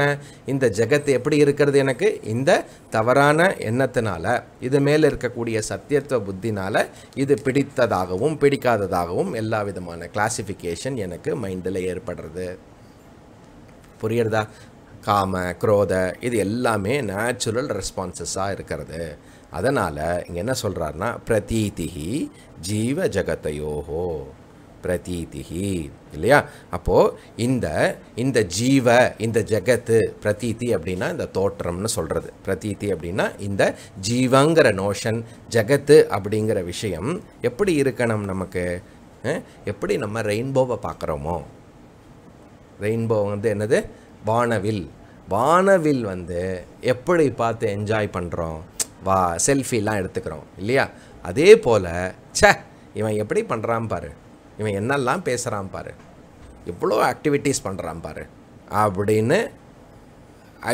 இந்த ஜெகத் எப்படி இருக்கிறது எனக்கு இந்த தவறான எண்ணத்தினால இது மேலே இருக்கக்கூடிய சத்தியத்துவ புத்தினால் இது பிடித்ததாகவும் பிடிக்காததாகவும் எல்லா விதமான கிளாசிஃபிகேஷன் எனக்கு மைண்டில் ஏற்படுறது புரியுறதா காம குரோத இது எல்லாமே நேச்சுரல் ரெஸ்பான்சஸாக இருக்கிறது அதனால் இங்கே என்ன சொல்கிறாருன்னா பிரதீதிகி ஜீவ ஜகத்தையோஹோ பிரதீதிகி இல்லையா அப்போது இந்த இந்த ஜீவ இந்த ஜெகத்து பிரதீதி அப்படின்னா இந்த தோற்றம்னு சொல்கிறது பிரதீதி அப்படின்னா இந்த ஜீவங்கிற நோஷன் ஜெகத்து அப்படிங்கிற விஷயம் எப்படி இருக்கணும் நமக்கு எப்படி நம்ம ரெயின்போவை பார்க்குறோமோ ரெயின்போ வந்து என்னது வானவில் வானவில் வந்து எப்படி பார்த்து என்ஜாய் பண்ணுறோம் வா செல்ஃபிலாம் எடுத்துக்கிறோம் இல்லையா அதே போல் சே இவன் எப்படி பண்ணுறான் பாரு இவன் என்னெல்லாம் பேசுகிறான் பாரு எவ்வளோ ஆக்டிவிட்டீஸ் பண்ணுறான் பாரு அப்படின்னு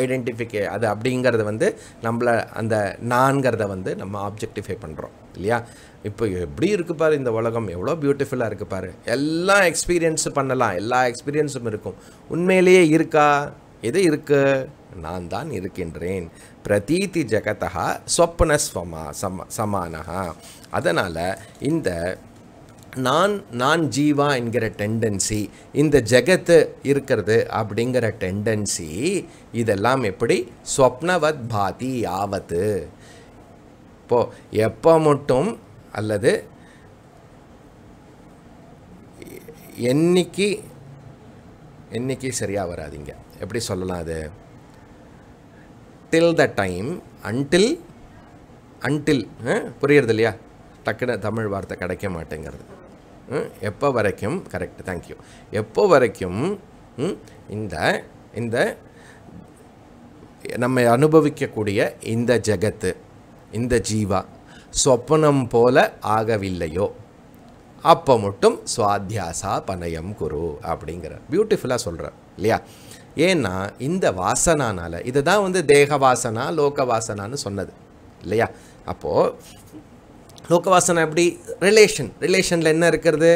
ஐடென்டிஃபிகே அது அப்படிங்கிறது வந்து நம்மளை அந்த நான்கிறத வந்து நம்ம ஆப்ஜெக்டிஃபை பண்ணுறோம் இல்லையா இப்போ எப்படி இருக்குது இந்த உலகம் எவ்வளோ பியூட்டிஃபுல்லாக இருக்குது பாரு எல்லா எக்ஸ்பீரியன்ஸும் பண்ணலாம் எல்லா எக்ஸ்பீரியன்ஸும் இருக்கும் உண்மையிலேயே இருக்கா எது இருக்குது நான் தான் இருக்கின்றேன் பிரதீதி ஜெகதா சொப்ன சமா சம சமானகா அதனால் இந்த நான் நான் ஜீவா என்கிற டெண்டன்சி இந்த ஜெகத்து இருக்கிறது அப்படிங்கிற டெண்டன்சி இதெல்லாம் எப்படி ஸ்வப்னவத் பாதி ஆவது இப்போ எப்போ மட்டும் அல்லது என்னைக்கு என்னைக்கு சரியாக வராதிங்க எப்படி சொல்லலாம் அது till the time until until புரியுறது இல்லையா டக்குன்னு தமிழ் வார்த்தை கிடைக்க மாட்டேங்கிறது எப்போ வரைக்கும் கரெக்டு தேங்க்யூ எப்போ வரைக்கும் இந்த இந்த நம்ம அனுபவிக்கக்கூடிய இந்த ஜகத்து இந்த ஜீவா சொப்பனம் போல ஆகவில்லையோ அப்போ மட்டும் சுவாத்தியாசா பணயம் குரு அப்படிங்கிற பியூட்டிஃபுல்லாக சொல்கிறார் இல்லையா ஏன்னா இந்த வாசனானால் இதுதான் வந்து தேக வாசனா லோக வாசனான்னு சொன்னது இல்லையா அப்போது லோகவாசனை எப்படி ரிலேஷன் ரிலேஷனில் என்ன இருக்கிறது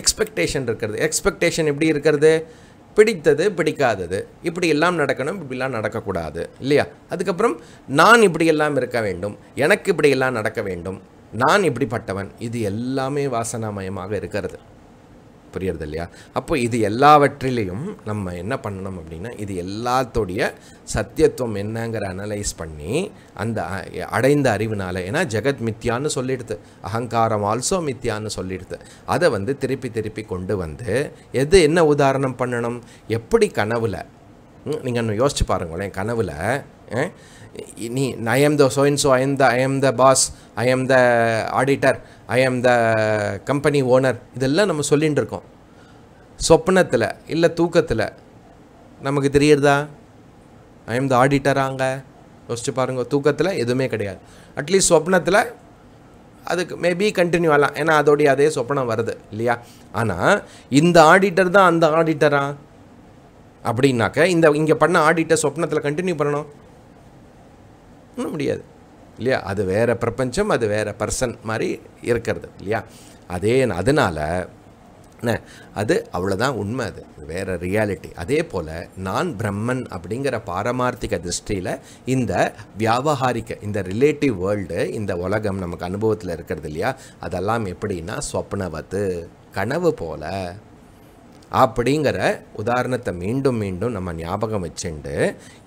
எக்ஸ்பெக்டேஷன் இருக்கிறது எக்ஸ்பெக்டேஷன் எப்படி இருக்கிறது பிடித்தது பிடிக்காதது இப்படி எல்லாம் நடக்கணும் இப்படிலாம் நடக்கக்கூடாது இல்லையா அதுக்கப்புறம் நான் இப்படி எல்லாம் இருக்க வேண்டும் எனக்கு இப்படி எல்லாம் நடக்க வேண்டும் நான் இப்படிப்பட்டவன் இது எல்லாமே வாசனாமயமாக இருக்கிறது புரியுறது இல்லையா அப்போ இது எல்லாவற்றிலையும் நம்ம என்ன பண்ணணும் அப்படின்னா இது எல்லாத்தோடைய சத்தியத்துவம் என்னங்கிற அனலைஸ் பண்ணி அந்த அடைந்த அறிவினால் ஏன்னா ஜெகத் மித்தியான்னு சொல்லிடுது அகங்காரம் ஆல்சோ மித்தியான்னு சொல்லிடுது அதை வந்து திருப்பி திருப்பி கொண்டு வந்து எது என்ன உதாரணம் பண்ணணும் எப்படி கனவில் நீங்கள் இன்னும் யோசிச்சு பாருங்களேன் கனவில் நீ I am the so so I am the I am the boss I am the auditor I am the company owner இதெல்லாம் நம்ம சொல்லிகிட்டு இருக்கோம் சொப்னத்தில் இல்லை தூக்கத்தில் நமக்கு தெரியுறதா ஐ எம் த ஆடிட்டராங்க யோசிச்சு பாருங்கள் தூக்கத்தில் எதுவுமே கிடையாது அட்லீஸ்ட் சொப்னத்தில் அதுக்கு மேபி கண்டினியூ ஆகலாம் ஏன்னா அதோடைய அதே சொப்பனம் வருது இல்லையா ஆனால் இந்த ஆடிட்டர் தான் அந்த ஆடிட்டரா அப்படின்னாக்க இந்த இங்கே பண்ண ஆடிட்டர் சொப்னத்தில் கண்டினியூ பண்ணணும் ஒன்றும் முடியாது இல்லையா அது வேறு பிரபஞ்சம் அது வேறு பர்சன் மாதிரி இருக்கிறது இல்லையா அதே அதனால் என்ன அது அவ்வளோதான் உண்மை அது வேறு ரியாலிட்டி அதே போல் நான் பிரம்மன் அப்படிங்கிற பாரமார்த்திக திருஷ்டியில் இந்த வியாபகாரிக்க இந்த ரிலேட்டிவ் வேர்ல்டு இந்த உலகம் நமக்கு அனுபவத்தில் இருக்கிறது இல்லையா அதெல்லாம் எப்படின்னா சொப்னவத்து கனவு போல் அப்படிங்கிற உதாரணத்தை மீண்டும் மீண்டும் நம்ம ஞாபகம் வச்சுண்டு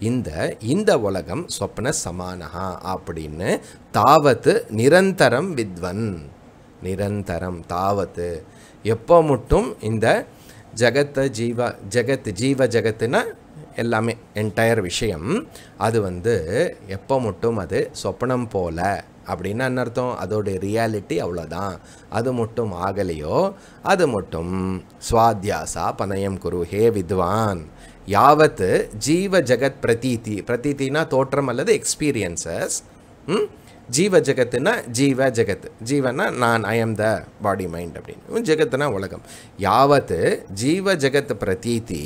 இந்த இந்த உலகம் சொப்ன சமானஹா அப்படின்னு தாவத்து நிரந்தரம் வித்வன் நிரந்தரம் தாவத்து எப்போ மட்டும் இந்த ஜகத்தை ஜீவ ஜெகத் ஜீவ ஜகத்துனா எல்லாமே என்டையர் விஷயம் அது வந்து எப்போ மட்டும் அது சொப்பனம் போல அப்படின்னா என்ன அர்த்தம் அதோடைய ரியாலிட்டி அவ்வளோதான் அது மட்டும் ஆகலையோ அது மட்டும் சுவாத்தியாசா பனயம் குரு ஹே வித்வான் யாவத்து ஜீவ ஜெகத் பிரதீதி பிரதீத்தினா தோற்றம் அல்லது எக்ஸ்பீரியன்சஸ் ஜீவ ஜெகத்துனா ஜீவ ஜெகத் ஜீவனா நான் ஐ எம் த பாடி மைண்ட் அப்படின்னு ஜெகத்துனா உலகம் யாவத்து ஜீவ ஜெகத் பிரதீதி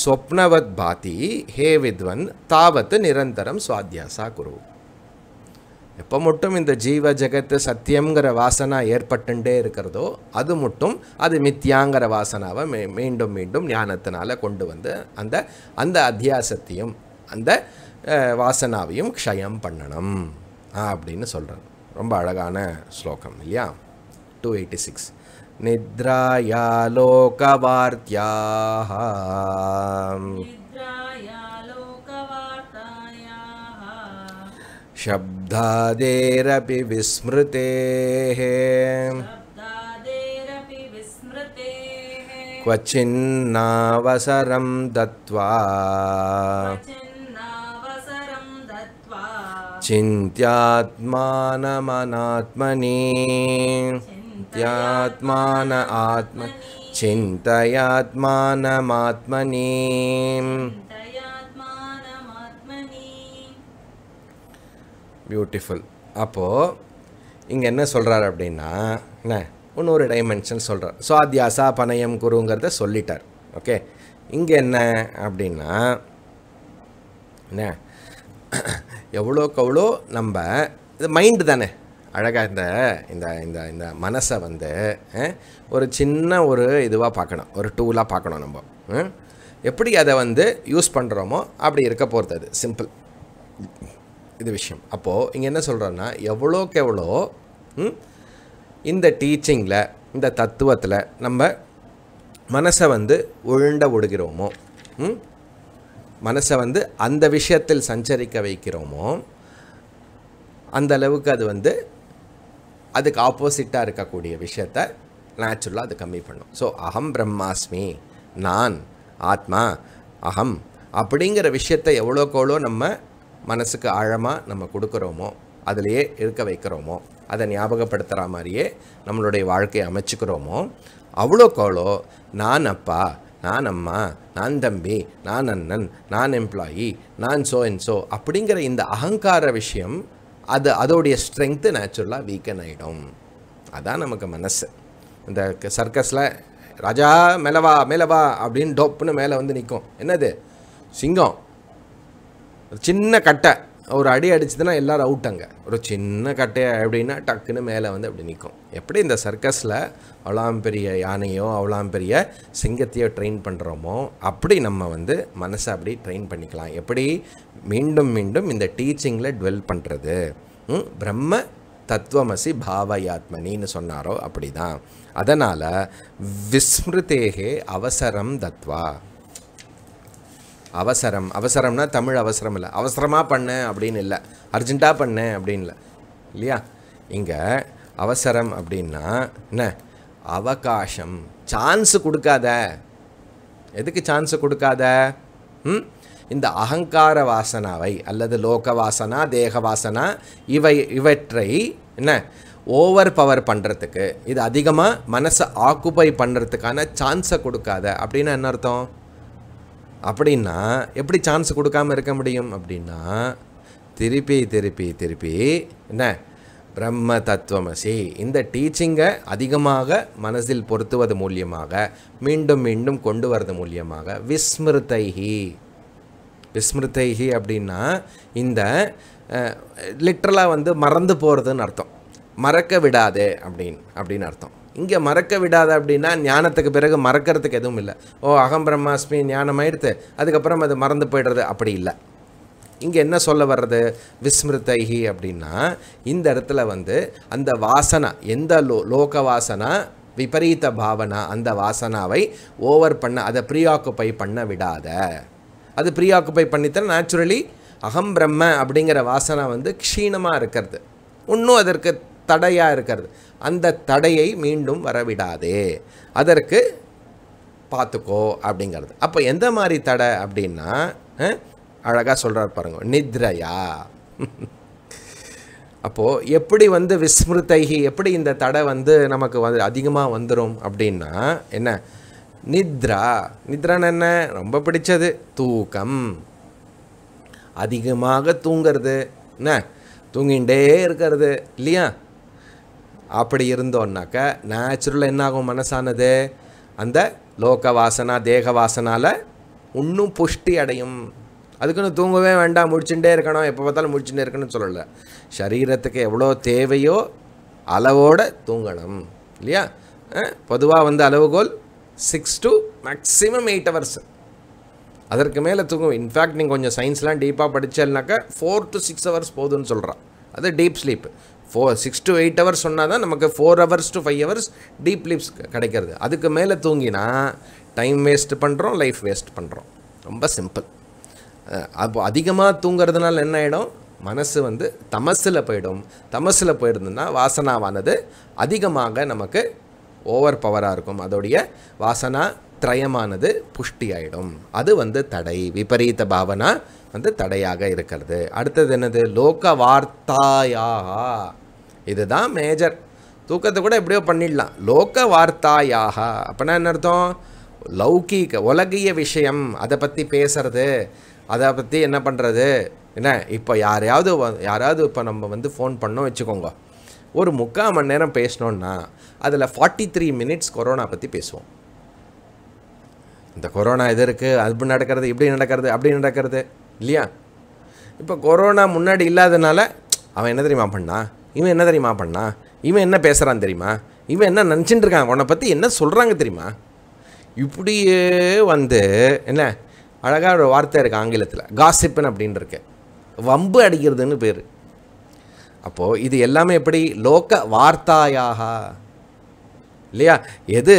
ஸ்வப்னவத் பாதி ஹே வித்வன் தாவத்து நிரந்தரம் சுவாத்தியாசா குரு எப்போ மட்டும் இந்த ஜீவ ஜெகத்து சத்தியங்கிற வாசனா ஏற்பட்டுண்டே இருக்கிறதோ அது மட்டும் அது மித்யாங்கிற வாசனாவை மீ மீண்டும் மீண்டும் ஞானத்தினால் கொண்டு வந்து அந்த அந்த அத்தியாசத்தையும் அந்த வாசனாவையும் க்ஷயம் பண்ணணும் அப்படின்னு சொல்கிறேன் ரொம்ப அழகான ஸ்லோகம் இல்லையா டூ எயிட்டி சிக்ஸ் நித்ராயாலோக லோகவார்த்தியாக शब्दादेरपि विस्मृतेः क्वचिन्नावसरं दत्त्वा चिन्त्यात्मानमनात्मनि चिन्त्यात्मान आत्म चिन्तयात्मानमात्मनि பியூட்டிஃபுல் அப்போது இங்கே என்ன சொல்கிறார் அப்படின்னா என்ன இன்னொரு டைமென்ஷன் சொல்கிறார் சுவாத்தியாசா பணயம் குருங்கிறத சொல்லிட்டார் ஓகே இங்கே என்ன அப்படின்னா என்ன எவ்வளோக்கு எவ்வளோ நம்ம இது மைண்டு தானே அழகாக இந்த இந்த இந்த இந்த மனசை வந்து ஒரு சின்ன ஒரு இதுவாக பார்க்கணும் ஒரு டூலாக பார்க்கணும் நம்ம எப்படி அதை வந்து யூஸ் பண்ணுறோமோ அப்படி இருக்க போகிறது அது சிம்பிள் இது விஷயம் அப்போது இங்கே என்ன சொல்கிறேன்னா எவ்வளோக்கு எவ்வளோ இந்த டீச்சிங்கில் இந்த தத்துவத்தில் நம்ம மனசை வந்து உழுண்ட விடுகிறோமோ மனசை வந்து அந்த விஷயத்தில் சஞ்சரிக்க வைக்கிறோமோ அந்த அளவுக்கு அது வந்து அதுக்கு ஆப்போசிட்டாக இருக்கக்கூடிய விஷயத்த நேச்சுரலாக அது கம்மி பண்ணும் ஸோ அகம் பிரம்மாஸ்மி நான் ஆத்மா அகம் அப்படிங்கிற விஷயத்தை எவ்வளோக்கு எவ்வளோ நம்ம மனசுக்கு ஆழமாக நம்ம கொடுக்குறோமோ அதிலேயே இருக்க வைக்கிறோமோ அதை ஞாபகப்படுத்துகிற மாதிரியே நம்மளுடைய வாழ்க்கையை அமைச்சுக்கிறோமோ கோளோ நான் அப்பா நான் அம்மா நான் தம்பி நான் அண்ணன் நான் எம்ப்ளாயி நான் சோ என் சோ அப்படிங்கிற இந்த அகங்கார விஷயம் அது அதோடைய ஸ்ட்ரென்த்து நேச்சுரலாக வீக்கன் ஆகிடும் அதான் நமக்கு மனசு இந்த சர்க்கஸில் ராஜா மேலவா மேலவா அப்படின்னு டோப்புன்னு மேலே வந்து நிற்கும் என்னது சிங்கம் ஒரு சின்ன கட்டை ஒரு அடி அடிச்சதுன்னா எல்லோரும் அவுட் அங்கே ஒரு சின்ன கட்டையை அப்படின்னா டக்குன்னு மேலே வந்து அப்படி நிற்கும் எப்படி இந்த சர்க்கஸில் அவ்வளோ பெரிய யானையோ அவ்வளோ பெரிய சிங்கத்தையோ ட்ரெயின் பண்ணுறோமோ அப்படி நம்ம வந்து மனசை அப்படி ட்ரெயின் பண்ணிக்கலாம் எப்படி மீண்டும் மீண்டும் இந்த டீச்சிங்கில் டுவெல் பண்ணுறது பிரம்ம தத்துவமசி பாவயாத்மனின்னு சொன்னாரோ அப்படி தான் அதனால் விஸ்மிருதேகே அவசரம் தத்வா அவசரம் அவசரம்னா தமிழ் அவசரம் இல்லை அவசரமாக பண்ணு அப்படின்னு இல்லை அர்ஜெண்ட்டாக பண்ணு அப்படின்னு இல்லையா இங்கே அவசரம் அப்படின்னா என்ன அவகாசம் சான்ஸ் கொடுக்காத எதுக்கு சான்ஸ் கொடுக்காத ம் இந்த அகங்கார வாசனாவை அல்லது லோக வாசனா தேக வாசனா இவை இவற்றை என்ன ஓவர் பவர் பண்ணுறதுக்கு இது அதிகமாக மனசை ஆக்குப்பை பண்ணுறதுக்கான சான்ஸை கொடுக்காத அப்படின்னா என்ன அர்த்தம் அப்படின்னா எப்படி சான்ஸ் கொடுக்காமல் இருக்க முடியும் அப்படின்னா திருப்பி திருப்பி திருப்பி என்ன பிரம்ம தத்துவமசி இந்த டீச்சிங்கை அதிகமாக மனசில் பொருத்துவது மூலியமாக மீண்டும் மீண்டும் கொண்டு வரது மூலியமாக விஸ்மிருத்தைஹி விஸ்மிருத்தைஹி அப்படின்னா இந்த லிட்ரலாக வந்து மறந்து போகிறதுன்னு அர்த்தம் மறக்க விடாது அப்படின்னு அப்படின்னு அர்த்தம் இங்கே மறக்க விடாத அப்படின்னா ஞானத்துக்கு பிறகு மறக்கிறதுக்கு எதுவும் இல்லை ஓ அகம் பிரம்மாஸ்மி ஞானம் ஆயிடுத்து அதுக்கப்புறம் அது மறந்து போயிடுறது அப்படி இல்லை இங்கே என்ன சொல்ல வர்றது விஸ்மிருத்தைகி அப்படின்னா இந்த இடத்துல வந்து அந்த வாசனை எந்த லோ லோக வாசனா விபரீத பாவனா அந்த வாசனாவை ஓவர் பண்ண அதை ப்ரீஆக்குப்பை பண்ண விடாத அது ப்ரீஆக்குப்பை பண்ணித்தான் நேச்சுரலி அகம் பிரம்ம அப்படிங்கிற வாசனை வந்து க்ஷீணமாக இருக்கிறது இன்னும் அதற்கு தடையாக இருக்கிறது அந்த தடையை மீண்டும் வரவிடாதே அதற்கு பார்த்துக்கோ அப்படிங்கிறது அப்போ எந்த மாதிரி தடை அப்படின்னா அழகாக சொல்கிறார் பாருங்க நித்ரையா அப்போது எப்படி வந்து விஸ்மிருத்தைகி எப்படி இந்த தடை வந்து நமக்கு வந்து அதிகமாக வந்துடும் அப்படின்னா என்ன நித்ரா நித்ரான்னு என்ன ரொம்ப பிடிச்சது தூக்கம் அதிகமாக தூங்கிறது என்ன தூங்கிகிட்டே இருக்கிறது இல்லையா அப்படி இருந்தோன்னாக்க நேச்சுரலாக என்னாகும் மனசானது அந்த லோக வாசனா தேக வாசனால் இன்னும் புஷ்டி அடையும் அதுக்குன்னு தூங்கவே வேண்டாம் முடிச்சுட்டே இருக்கணும் எப்போ பார்த்தாலும் முடிச்சுட்டே இருக்கணும்னு சொல்லலை சரீரத்துக்கு எவ்வளோ தேவையோ அளவோடு தூங்கணும் இல்லையா பொதுவாக வந்து அளவுகோல் six to maximum eight hours அதற்கு மேலே தூங்கும் இன்ஃபேக்ட் நீங்கள் கொஞ்சம் சயின்ஸ்லாம் டீப்பாக படித்தேன்னாக்கா ஃபோர் டு சிக்ஸ் ஹவர்ஸ் போதுன்னு சொல்கிறான் அது deep sleep four six to eight hours சொன்னால் தான் நமக்கு four hours to five hours deep sleeps கிடைக்கிறது அதுக்கு மேலே தூங்கினா டைம் வேஸ்ட் பண்ணுறோம் லைஃப் வேஸ்ட் பண்ணுறோம் ரொம்ப சிம்பிள் அப்போ அதிகமாக தூங்குறதுனால என்ன ஆகிடும் மனசு வந்து தமசில் போயிடும் தமசில் போயிருந்ததுன்னா வாசனாவானது அதிகமாக நமக்கு ஓவர் பவராக இருக்கும் அதோடைய வாசனா திரயமானது ஆகிடும் அது வந்து தடை விபரீத பாவனா வந்து தடையாக இருக்கிறது அடுத்தது என்னது லோக வார்த்தாயாக இதுதான் மேஜர் தூக்கத்தை கூட எப்படியோ பண்ணிடலாம் லோக வார்த்தாயாக அப்படின்னா என்ன அர்த்தம் லௌகீக உலகிய விஷயம் அதை பற்றி பேசுறது அதை பற்றி என்ன பண்ணுறது என்ன இப்போ யாரையாவது யாராவது இப்போ நம்ம வந்து ஃபோன் பண்ணோம் வச்சுக்கோங்க ஒரு முக்கால் மணி நேரம் பேசினோன்னா அதில் ஃபார்ட்டி த்ரீ மினிட்ஸ் கொரோனா பற்றி பேசுவோம் இந்த கொரோனா இது இருக்குது அது நடக்கிறது இப்படி நடக்கிறது அப்படி நடக்கிறது இல்லையா இப்போ கொரோனா முன்னாடி இல்லாதனால அவன் என்ன தெரியுமா பண்ணா இவன் என்ன தெரியுமா பண்ணா இவன் என்ன பேசுகிறான் தெரியுமா இவன் என்ன நினச்சிட்டு இருக்காங்க உன்னை பற்றி என்ன சொல்கிறாங்க தெரியுமா இப்படியே வந்து என்ன அழகாக ஒரு வார்த்தை இருக்குது ஆங்கிலத்தில் காசிப்பன் அப்படின்னு இருக்கு வம்பு அடிக்கிறதுன்னு பேர் அப்போது இது எல்லாமே எப்படி லோக்க வார்த்தாயாக இல்லையா எது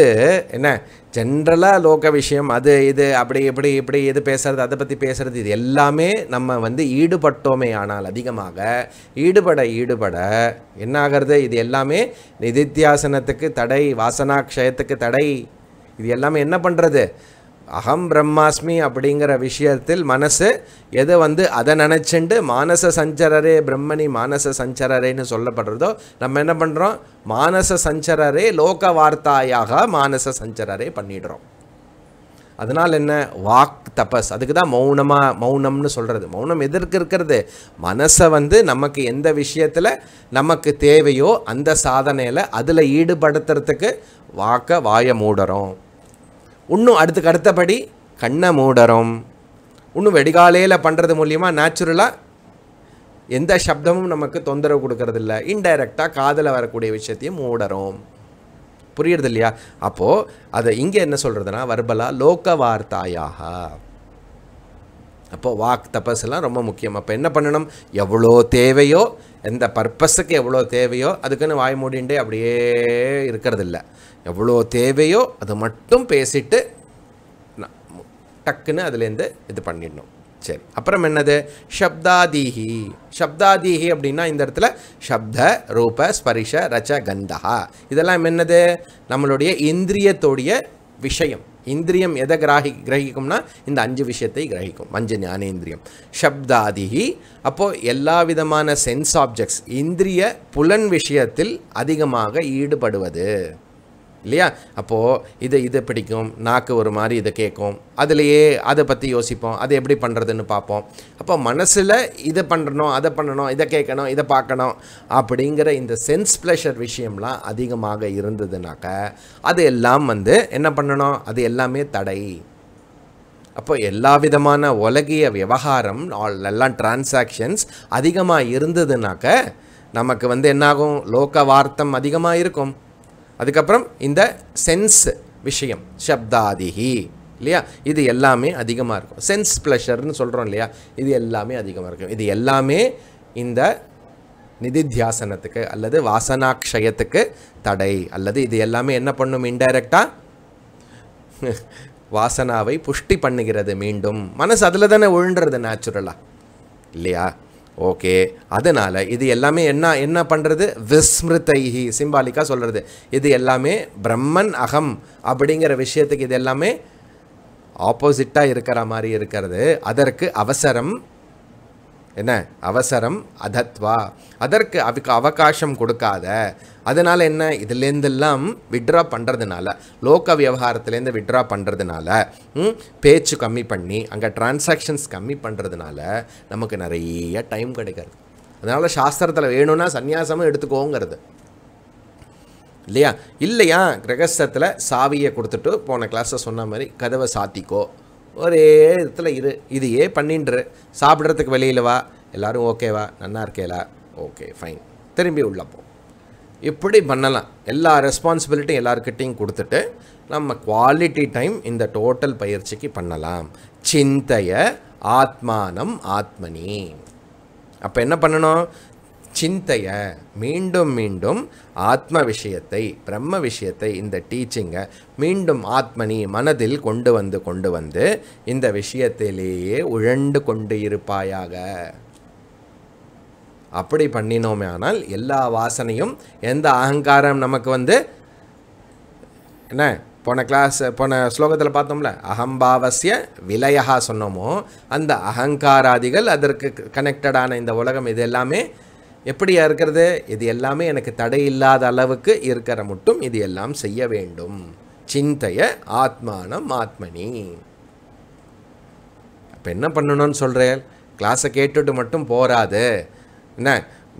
என்ன ஜென்ரலாக லோக விஷயம் அது இது அப்படி இப்படி இப்படி இது பேசுகிறது அதை பற்றி பேசுகிறது இது எல்லாமே நம்ம வந்து ஈடுபட்டோமே ஆனால் அதிகமாக ஈடுபட ஈடுபட என்ன ஆகிறது இது எல்லாமே நிதித்தியாசனத்துக்கு தடை வாசனாக்ஷயத்துக்கு தடை இது எல்லாமே என்ன பண்ணுறது அகம் பிரம்மாஸ்மி அப்படிங்கிற விஷயத்தில் மனசு எதை வந்து அதை நினச்சிண்டு மானச சஞ்சரரே பிரம்மணி மானச சஞ்சரரேன்னு சொல்லப்படுறதோ நம்ம என்ன பண்ணுறோம் மானச சஞ்சரரே லோக வார்த்தாயாக மானச சஞ்சரரே பண்ணிடுறோம் அதனால் என்ன வாக் தபஸ் அதுக்கு தான் மௌனமாக மௌனம்னு சொல்கிறது மௌனம் எதற்கு இருக்கிறது மனசை வந்து நமக்கு எந்த விஷயத்தில் நமக்கு தேவையோ அந்த சாதனையில் அதில் ஈடுபடுத்துறதுக்கு வாக்கை வாய மூடுறோம் இன்னும் அடுத்துக்கு அடுத்தபடி கண்ணை மூடுறோம் இன்னும் வெடிகாலையில் பண்ணுறது மூலிமா நேச்சுரலாக எந்த சப்தமும் நமக்கு தொந்தரவு கொடுக்கறதில்ல இன்டைரக்டாக காதில் வரக்கூடிய விஷயத்தையும் மூடறோம் புரியுறது இல்லையா அப்போது அதை இங்கே என்ன சொல்கிறதுனா வர்பலா லோக வார்த்தாயாக அப்போது வாக் தபஸ்லாம் ரொம்ப முக்கியம் அப்போ என்ன பண்ணணும் எவ்வளோ தேவையோ எந்த பர்பஸுக்கு எவ்வளோ தேவையோ அதுக்குன்னு வாய் மூடிண்டே அப்படியே இருக்கிறதில்ல எவ்வளோ தேவையோ அது மட்டும் பேசிட்டு டக்குன்னு அதுலேருந்து இது பண்ணிடணும் சரி அப்புறம் என்னது சப்தாதீஹி சப்தாதீஹி அப்படின்னா இந்த இடத்துல சப்த ரூப ஸ்பரிஷ ரச்ச கந்தகா இதெல்லாம் என்னது நம்மளுடைய இந்திரியத்தோடைய விஷயம் இந்திரியம் எதை கிராகி கிரகிக்கும்னா இந்த அஞ்சு விஷயத்தை கிரகிக்கும் அஞ்சு ஞானேந்திரியம் சப்தாதிகி அப்போது எல்லா விதமான சென்ஸ் ஆப்ஜெக்ட்ஸ் இந்திரிய புலன் விஷயத்தில் அதிகமாக ஈடுபடுவது இல்லையா அப்போது இதை இதை பிடிக்கும் நாக்கு ஒரு மாதிரி இதை கேட்கும் அதுலேயே அதை பற்றி யோசிப்போம் அதை எப்படி பண்ணுறதுன்னு பார்ப்போம் அப்போ மனசில் இதை பண்ணணும் அதை பண்ணணும் இதை கேட்கணும் இதை பார்க்கணும் அப்படிங்கிற இந்த சென்ஸ் ப்ளஷர் விஷயம்லாம் அதிகமாக இருந்ததுனாக்க அது எல்லாம் வந்து என்ன பண்ணணும் அது எல்லாமே தடை அப்போ எல்லா விதமான உலகிய விவகாரம் எல்லாம் டிரான்சாக்ஷன்ஸ் அதிகமாக இருந்ததுனாக்க நமக்கு வந்து என்னாகும் லோக வார்த்தம் அதிகமாக இருக்கும் அதுக்கப்புறம் இந்த சென்ஸ் விஷயம் சப்தாதிகி இல்லையா இது எல்லாமே அதிகமாக இருக்கும் சென்ஸ் ப்ளஷர்னு சொல்கிறோம் இல்லையா இது எல்லாமே அதிகமாக இருக்கும் இது எல்லாமே இந்த நிதித்தியாசனத்துக்கு அல்லது வாசனாட்சயத்துக்கு தடை அல்லது இது எல்லாமே என்ன பண்ணும் இன்டைரக்டாக வாசனாவை புஷ்டி பண்ணுகிறது மீண்டும் மனசு அதில் தானே உழுன்றது நேச்சுரலாக இல்லையா ஓகே அதனால் இது எல்லாமே என்ன என்ன பண்ணுறது விஸ்மிருத்தைஹி சிம்பாலிக்காக சொல்கிறது இது எல்லாமே பிரம்மன் அகம் அப்படிங்கிற விஷயத்துக்கு இது எல்லாமே ஆப்போசிட்டாக இருக்கிற மாதிரி இருக்கிறது அதற்கு அவசரம் என்ன அவசரம் அதத்வா அதற்கு அதுக்கு அவகாசம் கொடுக்காத அதனால் என்ன இதுலேருந்தெல்லாம் விட்ரா பண்ணுறதுனால லோக விவகாரத்துலேருந்து விட்ரா பண்ணுறதுனால பேச்சு கம்மி பண்ணி அங்கே டிரான்சாக்ஷன்ஸ் கம்மி பண்ணுறதுனால நமக்கு நிறைய டைம் கிடைக்காது அதனால் சாஸ்திரத்தில் வேணும்னா சன்னியாசமும் எடுத்துக்கோங்கிறது இல்லையா இல்லையா கிரகஸ்தத்தில் சாவியை கொடுத்துட்டு போன கிளாஸில் சொன்ன மாதிரி கதவை சாத்திக்கோ ஒரே இடத்துல இரு இதையே பண்ணின்று சாப்பிட்றதுக்கு வெளியில் வா எல்லோரும் ஓகேவா நல்லா இருக்கேலா ஓகே ஃபைன் திரும்பி உள்ளப்போ இப்படி பண்ணலாம் எல்லா ரெஸ்பான்சிபிலிட்டியும் எல்லாருக்கிட்டையும் கொடுத்துட்டு நம்ம குவாலிட்டி டைம் இந்த டோட்டல் பயிற்சிக்கு பண்ணலாம் சிந்தைய ஆத்மானம் ஆத்மனி அப்போ என்ன பண்ணணும் சிந்தைய மீண்டும் மீண்டும் ஆத்ம விஷயத்தை பிரம்ம விஷயத்தை இந்த டீச்சிங்கை மீண்டும் ஆத்மனி மனதில் கொண்டு வந்து கொண்டு வந்து இந்த விஷயத்திலேயே உழண்டு கொண்டு இருப்பாயாக அப்படி பண்ணினோமே ஆனால் எல்லா வாசனையும் எந்த அகங்காரம் நமக்கு வந்து என்ன போன கிளாஸ் போன ஸ்லோகத்தில் பார்த்தோம்ல அகம்பாவசிய விலையகா சொன்னோமோ அந்த அகங்காராதிகள் அதற்கு கனெக்டடான இந்த உலகம் இது எல்லாமே எப்படியா இருக்கிறது இது எல்லாமே எனக்கு தடை இல்லாத அளவுக்கு இருக்கிற மட்டும் இது எல்லாம் செய்ய வேண்டும் சிந்தைய ஆத்மானம் ஆத்மனி அப்போ என்ன பண்ணணும்னு சொல்கிறேன் கிளாஸை கேட்டுட்டு மட்டும் போகாது என்ன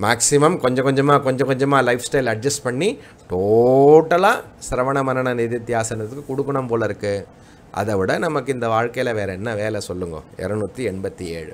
மேக்ஸிமம் கொஞ்சம் கொஞ்சமாக கொஞ்சம் கொஞ்சமாக லைஃப் ஸ்டைல் அட்ஜஸ்ட் பண்ணி டோட்டலாக சிரவண மரண நிதித்தியாசனத்துக்கு கொடுக்கணும் போல இருக்குது அதை விட நமக்கு இந்த வாழ்க்கையில் வேறு என்ன வேலை சொல்லுங்க இரநூத்தி எண்பத்தி ஏழு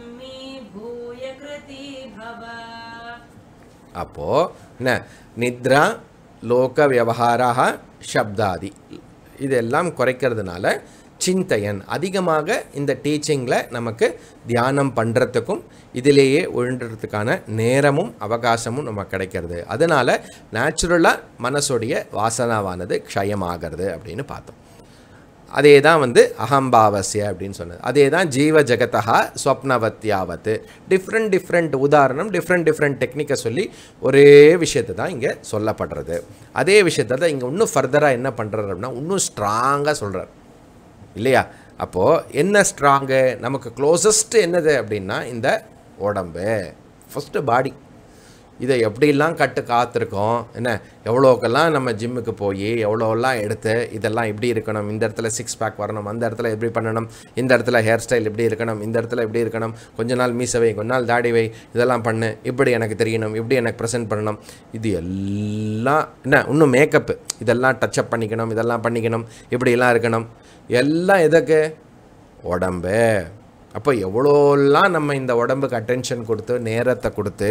அப்போது என்ன நித்ரா லோக வியவகாராக சப்தாதி இதெல்லாம் குறைக்கிறதுனால சிந்தையன் அதிகமாக இந்த டீச்சிங்கில் நமக்கு தியானம் பண்ணுறதுக்கும் இதிலேயே ஒழுன்றதுக்கான நேரமும் அவகாசமும் நமக்கு கிடைக்கிறது அதனால் நேச்சுரலாக மனசுடைய வாசனாவானது க்ஷயமாகிறது அப்படின்னு பார்த்தோம் அதே தான் வந்து அகம்பாவசிய அப்படின்னு சொன்னது அதே தான் ஜீவ ஜெகதா ஸ்வப்னவத்யாவத்து டிஃப்ரெண்ட் டிஃப்ரெண்ட் உதாரணம் டிஃப்ரெண்ட் டிஃப்ரெண்ட் டெக்னிக்கை சொல்லி ஒரே விஷயத்தை தான் இங்கே சொல்லப்படுறது அதே விஷயத்தை தான் இங்கே இன்னும் ஃபர்தராக என்ன பண்ணுறாரு அப்படின்னா இன்னும் ஸ்ட்ராங்காக சொல்கிறார் இல்லையா அப்போது என்ன ஸ்ட்ராங்கு நமக்கு க்ளோசஸ்ட் என்னது அப்படின்னா இந்த உடம்பு ஃபஸ்ட்டு பாடி இதை எப்படிலாம் கட்டு காத்திருக்கோம் என்ன எவ்வளோக்கெல்லாம் நம்ம ஜிம்முக்கு போய் எவ்வளோலாம் எடுத்து இதெல்லாம் எப்படி இருக்கணும் இந்த இடத்துல சிக்ஸ் பேக் வரணும் அந்த இடத்துல எப்படி பண்ணணும் இந்த இடத்துல ஹேர் ஸ்டைல் இப்படி இருக்கணும் இந்த இடத்துல இப்படி இருக்கணும் கொஞ்ச நாள் மீசவை கொஞ்ச நாள் தாடிவை இதெல்லாம் பண்ணு இப்படி எனக்கு தெரியணும் இப்படி எனக்கு ப்ரெசென்ட் பண்ணணும் இது எல்லாம் என்ன இன்னும் மேக்கப்பு இதெல்லாம் டச்சப் பண்ணிக்கணும் இதெல்லாம் பண்ணிக்கணும் இப்படிலாம் இருக்கணும் எல்லாம் எதுக்கு உடம்பு அப்போ எவ்வளோலாம் நம்ம இந்த உடம்புக்கு அட்டென்ஷன் கொடுத்து நேரத்தை கொடுத்து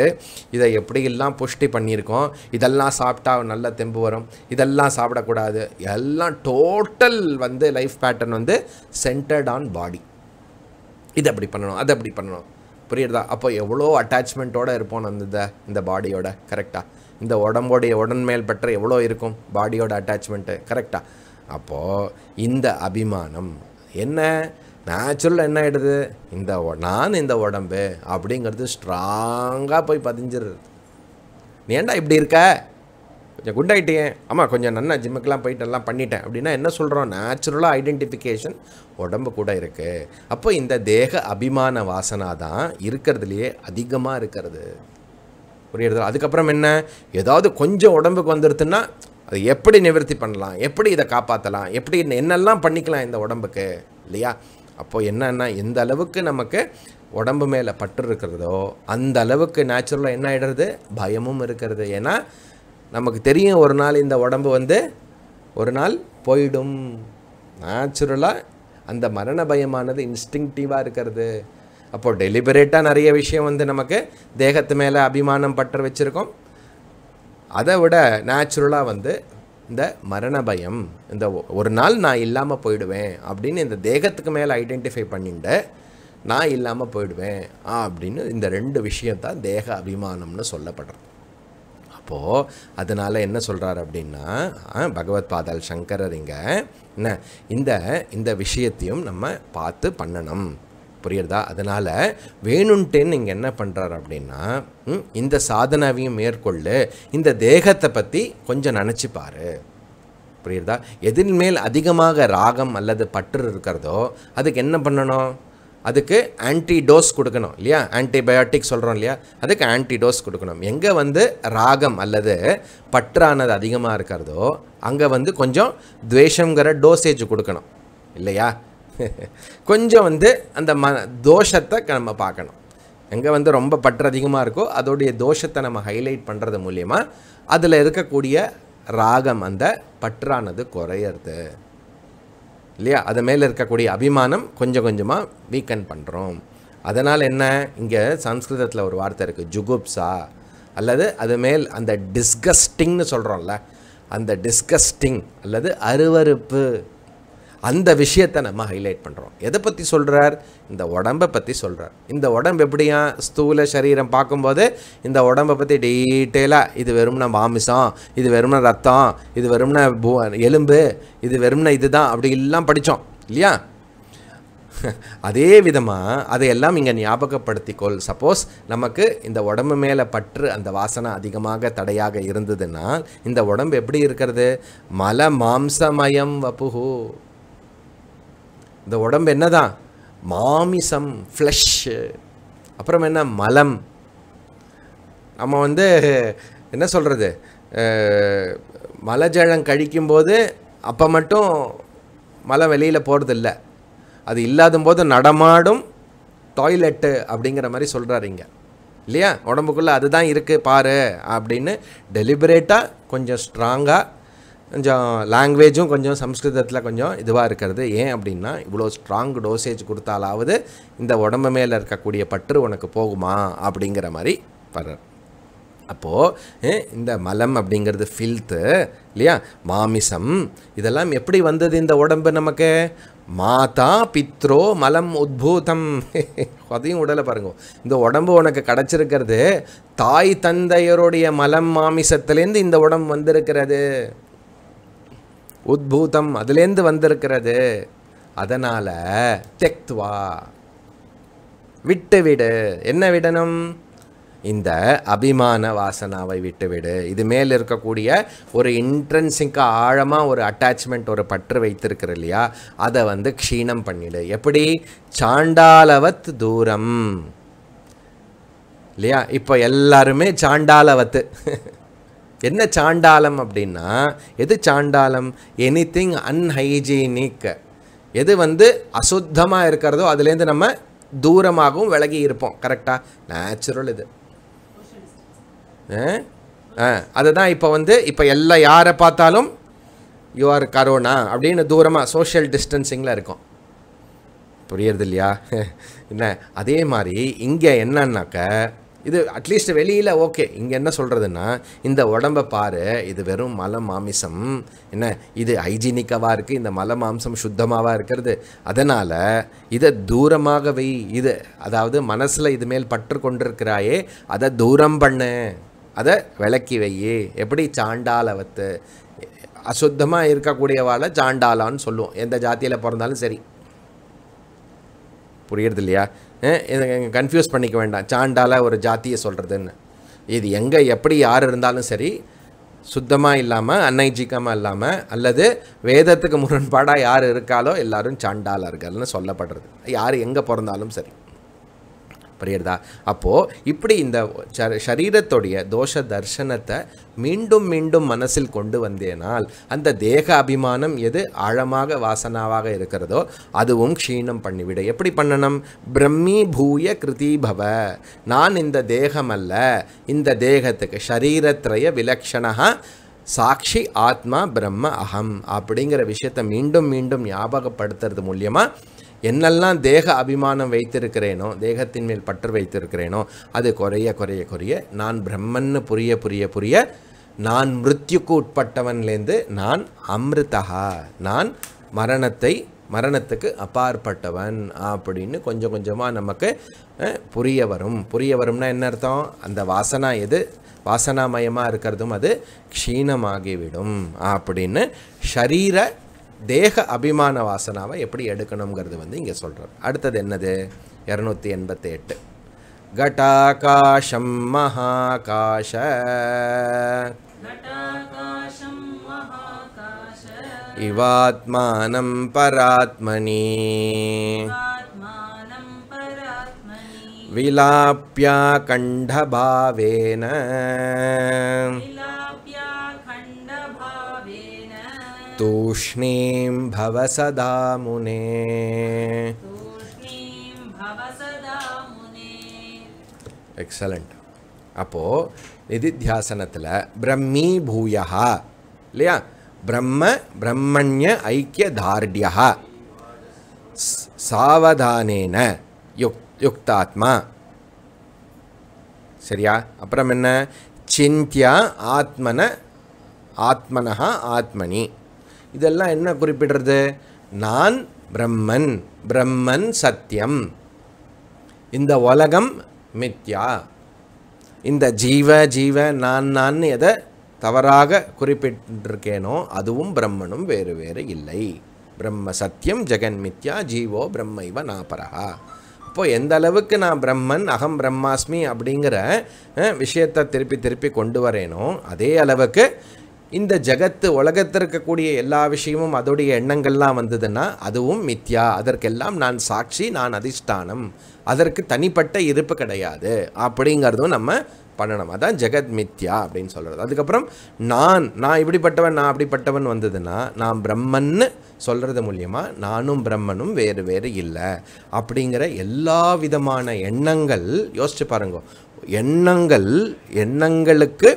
இதை எப்படியெல்லாம் புஷ்டி பண்ணியிருக்கோம் இதெல்லாம் சாப்பிட்டா நல்ல தெம்பு வரும் இதெல்லாம் சாப்பிடக்கூடாது எல்லாம் டோட்டல் வந்து லைஃப் பேட்டர்ன் வந்து சென்டர்ட் ஆன் பாடி இது அப்படி பண்ணணும் அதை அப்படி பண்ணணும் புரியுறதா அப்போ எவ்வளோ அட்டாச்மெண்ட்டோடு இருப்போம் அந்த இந்த இந்த பாடியோட கரெக்டாக இந்த உடம்போடைய உடன்மேல் பற்ற எவ்வளோ இருக்கும் பாடியோட அட்டாச்மெண்ட்டு கரெக்டாக அப்போது இந்த அபிமானம் என்ன நேச்சுரல் என்ன ஆகிடுது இந்த நான் இந்த உடம்பு அப்படிங்கிறது ஸ்ட்ராங்காக போய் பதிஞ்சிருது நீ ஏண்டா இப்படி இருக்க கொஞ்சம் குட் ஆமாம் கொஞ்சம் நன்னா ஜிம்முக்கெலாம் போயிட்டு எல்லாம் பண்ணிட்டேன் அப்படின்னா என்ன சொல்கிறோம் நேச்சுரலாக ஐடென்டிஃபிகேஷன் உடம்பு கூட இருக்குது அப்போ இந்த தேக அபிமான வாசனா தான் இருக்கிறதுலையே அதிகமாக இருக்கிறது புரியுறது அதுக்கப்புறம் என்ன ஏதாவது கொஞ்சம் உடம்புக்கு வந்துடுதுன்னா அது எப்படி நிவர்த்தி பண்ணலாம் எப்படி இதை காப்பாற்றலாம் எப்படி என்னெல்லாம் பண்ணிக்கலாம் இந்த உடம்புக்கு இல்லையா அப்போது என்னன்னா எந்த அளவுக்கு நமக்கு உடம்பு மேலே பற்று இருக்கிறதோ அந்த அளவுக்கு நேச்சுரலாக என்ன ஆகிடுறது பயமும் இருக்கிறது ஏன்னா நமக்கு தெரியும் ஒரு நாள் இந்த உடம்பு வந்து ஒரு நாள் போயிடும் நேச்சுரலாக அந்த மரண பயமானது இன்ஸ்டிங்டிவாக இருக்கிறது அப்போது டெலிபரேட்டாக நிறைய விஷயம் வந்து நமக்கு தேகத்து மேலே அபிமானம் பட்டு வச்சுருக்கோம் அதை விட நேச்சுரலாக வந்து இந்த மரண பயம் இந்த ஒரு நாள் நான் இல்லாமல் போயிடுவேன் அப்படின்னு இந்த தேகத்துக்கு மேலே ஐடென்டிஃபை பண்ணிட்டு நான் இல்லாமல் போயிடுவேன் அப்படின்னு இந்த ரெண்டு விஷயந்தான் தேக அபிமானம்னு சொல்லப்படுறது அப்போது அதனால் என்ன சொல்கிறார் அப்படின்னா பகவத் பாதால் சங்கரர் இங்கே என்ன இந்த இந்த விஷயத்தையும் நம்ம பார்த்து பண்ணணும் புரியுறதா அதனால் வேணுன்ட்டு நீங்கள் என்ன பண்ணுறாரு அப்படின்னா இந்த சாதனாவையும் மேற்கொள்ளு இந்த தேகத்தை பற்றி கொஞ்சம் நினச்சி புரியுறதா எதின் மேல் அதிகமாக ராகம் அல்லது பற்று இருக்கிறதோ அதுக்கு என்ன பண்ணணும் அதுக்கு ஆன்டி டோஸ் கொடுக்கணும் இல்லையா ஆன்டிபயோட்டிக் சொல்கிறோம் இல்லையா அதுக்கு ஆன்டி டோஸ் கொடுக்கணும் எங்கே வந்து ராகம் அல்லது பற்றானது அதிகமாக இருக்கிறதோ அங்கே வந்து கொஞ்சம் துவேஷங்கிற டோசேஜ் கொடுக்கணும் இல்லையா <laughs> கொஞ்சம் வந்து அந்த ம தோஷத்தை நம்ம பார்க்கணும் எங்கே வந்து ரொம்ப பற்று அதிகமாக இருக்கோ அதோடைய தோஷத்தை நம்ம ஹைலைட் பண்ணுறது மூலயமா அதில் இருக்கக்கூடிய ராகம் அந்த பற்றானது குறையிறது இல்லையா அது மேலே இருக்கக்கூடிய அபிமானம் கொஞ்சம் கொஞ்சமாக வீக்கன் பண்ணுறோம் அதனால் என்ன இங்கே சம்ஸ்கிருதத்தில் ஒரு வார்த்தை இருக்குது ஜுகுப்சா அல்லது அது மேல் அந்த டிஸ்கஸ்டிங்னு சொல்கிறோம்ல அந்த டிஸ்கஸ்டிங் அல்லது அருவறுப்பு அந்த விஷயத்தை நம்ம ஹைலைட் பண்ணுறோம் எதை பற்றி சொல்கிறார் இந்த உடம்பை பற்றி சொல்கிறார் இந்த உடம்பு எப்படியா ஸ்தூல சரீரம் பார்க்கும்போது இந்த உடம்பை பற்றி டீட்டெயிலாக இது வெறும்னா மாமிசம் இது வெறும்னா ரத்தம் இது வெறும்னா பூ எலும்பு இது வெறும்னா இது தான் அப்படி எல்லாம் படித்தோம் இல்லையா அதே விதமாக அதையெல்லாம் இங்கே ஞாபகப்படுத்திக்கொள் சப்போஸ் நமக்கு இந்த உடம்பு மேலே பற்று அந்த வாசனை அதிகமாக தடையாக இருந்ததுன்னா இந்த உடம்பு எப்படி இருக்கிறது மல மாம்சமயம் வப்புஹூ இந்த உடம்பு என்ன தான் மாமிசம் ஃப்ளஷ்ஷு அப்புறம் என்ன மலம் நம்ம வந்து என்ன சொல்கிறது மலஜலம் கழிக்கும்போது அப்போ மட்டும் மலை வெளியில் போகிறதில்ல அது இல்லாத போது நடமாடும் டாய்லெட்டு அப்படிங்கிற மாதிரி சொல்கிறாரு இங்கே இல்லையா உடம்புக்குள்ளே அதுதான் இருக்குது பாரு அப்படின்னு டெலிபரேட்டாக கொஞ்சம் ஸ்ட்ராங்காக கொஞ்சம் லாங்குவேஜும் கொஞ்சம் சம்ஸ்கிருதத்தில் கொஞ்சம் இதுவாக இருக்கிறது ஏன் அப்படின்னா இவ்வளோ ஸ்ட்ராங் டோசேஜ் கொடுத்தாலாவது இந்த உடம்பு மேலே இருக்கக்கூடிய பற்று உனக்கு போகுமா அப்படிங்கிற மாதிரி பரர் அப்போது இந்த மலம் அப்படிங்கிறது ஃபில்த்து இல்லையா மாமிசம் இதெல்லாம் எப்படி வந்தது இந்த உடம்பு நமக்கு மாதா பித்ரோ மலம் உத்பூதம் <laughs> அதையும் உடலை பாருங்க இந்த உடம்பு உனக்கு கிடச்சிருக்கிறது தாய் தந்தையருடைய மலம் மாமிசத்துலேருந்து இந்த உடம்பு வந்திருக்கிறது உத்பூதம் அதுலேருந்து வந்திருக்கிறது அதனால் தெக்துவா விட்டுவிடு என்ன விடணும் இந்த அபிமான வாசனாவை விட்டுவிடு இது மேல் இருக்கக்கூடிய ஒரு இன்ட்ரென்சிங்காக ஆழமாக ஒரு அட்டாச்மெண்ட் ஒரு பற்று வைத்திருக்கிற இல்லையா அதை வந்து க்ஷீணம் பண்ணிடு எப்படி சாண்டாலவத் தூரம் இல்லையா இப்போ எல்லாருமே சாண்டாலவத்து <laughs> என்ன சாண்டாலம் அப்படின்னா எது சாண்டாலம் எனி திங் அன்ஹைஜீனிக் எது வந்து அசுத்தமாக இருக்கிறதோ அதுலேருந்து நம்ம தூரமாகவும் விலகி இருப்போம் கரெக்டாக நேச்சுரல் இது அதுதான் இப்போ வந்து இப்போ எல்லாம் யாரை பார்த்தாலும் யூஆர் கரோனா அப்படின்னு தூரமாக சோஷியல் டிஸ்டன்சிங்கில் இருக்கும் புரியறது இல்லையா <laughs> என்ன அதே மாதிரி இங்கே என்னன்னாக்க இது அட்லீஸ்ட் வெளியில் ஓகே இங்கே என்ன சொல்கிறதுன்னா இந்த உடம்பை பாரு இது வெறும் மலை மாமிசம் என்ன இது ஹைஜீனிக்காவாக இருக்குது இந்த மலை மாம்சம் சுத்தமாகவாக இருக்கிறது அதனால் இதை தூரமாக வை இது அதாவது மனசில் இது மேல் பற்று கொண்டிருக்கிறாயே அதை தூரம் பண்ணு அதை விளக்கி வை எப்படி அவத்து அசுத்தமாக இருக்கக்கூடியவாளை சாண்டாலான்னு சொல்லுவோம் எந்த ஜாத்தியில் பிறந்தாலும் சரி புரியுறது இல்லையா கன்ஃபியூஸ் பண்ணிக்க வேண்டாம் சாண்டால ஒரு ஜாத்தியை சொல்கிறதுன்னு இது எங்கே எப்படி யார் இருந்தாலும் சரி சுத்தமாக இல்லாமல் அன்னைஜிக்கமாக இல்லாமல் அல்லது வேதத்துக்கு முரண்பாடாக யார் இருக்காலோ எல்லோரும் சாண்டாலர்கள்னு சொல்லப்படுறது யார் எங்கே பிறந்தாலும் சரி தான் அப்போது இப்படி இந்த சரீரத்துடைய தோஷ தர்ஷனத்தை மீண்டும் மீண்டும் மனசில் கொண்டு வந்தேனால் அந்த தேக அபிமானம் எது ஆழமாக வாசனாவாக இருக்கிறதோ அதுவும் க்ஷீணம் பண்ணிவிடு எப்படி பண்ணணும் பிரம்மி பூய கிருதிபவ நான் இந்த தேகம் அல்ல இந்த தேகத்துக்கு சரீரத்திரைய விலக்ஷணா சாட்சி ஆத்மா பிரம்ம அகம் அப்படிங்கிற விஷயத்தை மீண்டும் மீண்டும் ஞாபகப்படுத்துறது மூலியமாக என்னெல்லாம் தேக அபிமானம் வைத்திருக்கிறேனோ தேகத்தின் மேல் பற்று வைத்திருக்கிறேனோ அது குறைய குறைய குறைய நான் பிரம்மன்னு புரிய புரிய புரிய நான் மிருத்யுக்கு உட்பட்டவன்லேருந்து நான் அமிர்தகா நான் மரணத்தை மரணத்துக்கு அப்பாற்பட்டவன் அப்படின்னு கொஞ்சம் கொஞ்சமாக நமக்கு புரிய வரும் புரிய வரும்னா என்ன அர்த்தம் அந்த வாசனா எது வாசனாமயமாக இருக்கிறதும் அது க்ஷீணமாகிவிடும் அப்படின்னு ஷரீர தேக அபிமான வாசனாவை எப்படி எடுக்கணுங்கிறது வந்து இங்கே சொல்கிறார் அடுத்தது என்னது இரநூத்தி எண்பத்தி எட்டு கட்டாகாஷம் மகாகாஷ இவாத்மானம் பராத்மனி விலாப்பியா கண்டபாவேன तूष्णीं भव सदा मुने எக்ஸலண்ட் அப்போது நிதித்தியாசனத்தில் பிரம்மீ பூயா இல்லையா பிரம்ம பிரம்மண்ய ஐக்கிய தார்டியா சாவதானேன யுக் யுக்தாத்மா சரியா அப்புறம் என்ன சிந்தியா ஆத்மன ஆத்மனா ஆத்மனி இதெல்லாம் என்ன குறிப்பிடுறது நான் பிரம்மன் பிரம்மன் சத்தியம் இந்த உலகம் மித்யா இந்த ஜீவ ஜீவ நான் நான் எதை தவறாக குறிப்பிட்டிருக்கேனோ அதுவும் பிரம்மனும் வேறு வேறு இல்லை பிரம்ம சத்தியம் ஜெகன் மித்யா ஜீவோ பிரம்ம இவ நாபரா இப்போது எந்த அளவுக்கு நான் பிரம்மன் அகம் பிரம்மாஸ்மி அப்படிங்கிற விஷயத்தை திருப்பி திருப்பி கொண்டு வரேனோ அதே அளவுக்கு இந்த ஜகத்து உலகத்தில் இருக்கக்கூடிய எல்லா விஷயமும் அதோடைய எண்ணங்கள்லாம் வந்ததுன்னா அதுவும் மித்யா அதற்கெல்லாம் நான் சாட்சி நான் அதிஷ்டானம் அதற்கு தனிப்பட்ட இருப்பு கிடையாது அப்படிங்கிறதும் நம்ம பண்ணணும் அதான் ஜெகத் மித்யா அப்படின்னு சொல்கிறது அதுக்கப்புறம் நான் நான் இப்படிப்பட்டவன் நான் அப்படிப்பட்டவன் வந்ததுன்னா நான் பிரம்மன்னு சொல்கிறது மூலியமாக நானும் பிரம்மனும் வேறு வேறு இல்லை அப்படிங்கிற எல்லா விதமான எண்ணங்கள் யோசிச்சு பாருங்க எண்ணங்கள் எண்ணங்களுக்கு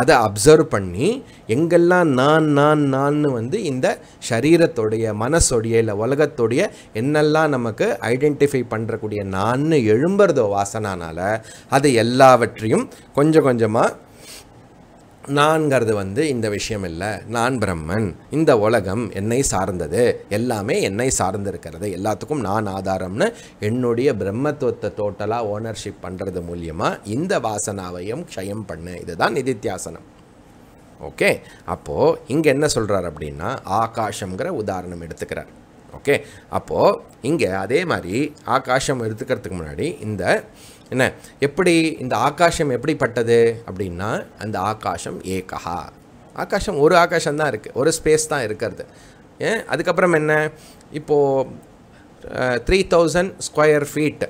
அதை அப்சர்வ் பண்ணி எங்கெல்லாம் நான் நான் நான் வந்து இந்த சரீரத்துடைய மனசோடைய இல்லை உலகத்துடைய என்னெல்லாம் நமக்கு ஐடென்டிஃபை பண்ணுறக்கூடிய நான்னு எழும்புறதோ வாசனானால் அது எல்லாவற்றையும் கொஞ்சம் கொஞ்சமாக நான்கிறது வந்து இந்த விஷயம் இல்லை நான் பிரம்மன் இந்த உலகம் என்னை சார்ந்தது எல்லாமே என்னை சார்ந்திருக்கிறது எல்லாத்துக்கும் நான் ஆதாரம்னு என்னுடைய பிரம்மத்துவத்தை டோட்டலாக ஓனர்ஷிப் பண்ணுறது மூலியமாக இந்த வாசனாவையும் க்ஷயம் பண்ணு இதுதான் நிதித்தியாசனம் ஓகே அப்போது இங்கே என்ன சொல்கிறார் அப்படின்னா ஆகாஷங்கிற உதாரணம் எடுத்துக்கிறார் ஓகே அப்போது இங்கே அதே மாதிரி ஆகாஷம் எடுத்துக்கிறதுக்கு முன்னாடி இந்த என்ன எப்படி இந்த ஆகாசம் எப்படிப்பட்டது அப்படின்னா அந்த ஆகாசம் ஏகா ஆகாஷம் ஒரு ஆகாசம் தான் இருக்குது ஒரு ஸ்பேஸ் தான் இருக்கிறது ஏன் அதுக்கப்புறம் என்ன இப்போது three thousand square feet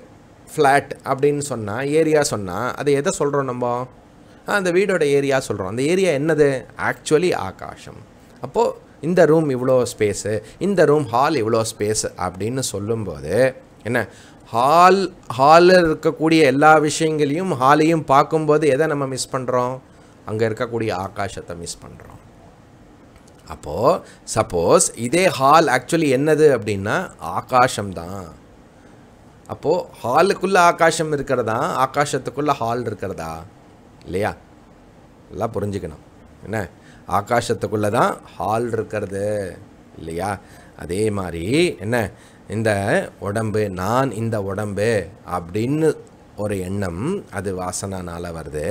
flat அப்படின்னு சொன்னால் ஏரியா சொன்னால் அதை எதை சொல்கிறோம் நம்ம அந்த வீடோட ஏரியா சொல்கிறோம் அந்த ஏரியா என்னது ஆக்சுவலி ஆகாஷம் அப்போது இந்த ரூம் இவ்வளோ ஸ்பேஸு இந்த ரூம் ஹால் இவ்வளோ ஸ்பேஸு அப்படின்னு சொல்லும்போது என்ன ஹால் ஹாலில் இருக்கக்கூடிய எல்லா விஷயங்களையும் ஹாலையும் பார்க்கும்போது எதை நம்ம மிஸ் பண்ணுறோம் அங்கே இருக்கக்கூடிய ஆகாஷத்தை மிஸ் பண்ணுறோம் அப்போது சப்போஸ் இதே ஹால் ஆக்சுவலி என்னது அப்படின்னா தான் அப்போது ஹாலுக்குள்ளே ஆகாசம் இருக்கிறதா ஆகாசத்துக்குள்ளே ஹால் இருக்கிறதா இல்லையா எல்லாம் புரிஞ்சுக்கணும் என்ன ஆகாசத்துக்குள்ளே தான் ஹால் இருக்கிறது இல்லையா அதே மாதிரி என்ன இந்த உடம்பு நான் இந்த உடம்பு அப்படின்னு ஒரு எண்ணம் அது வாசனானால் வருது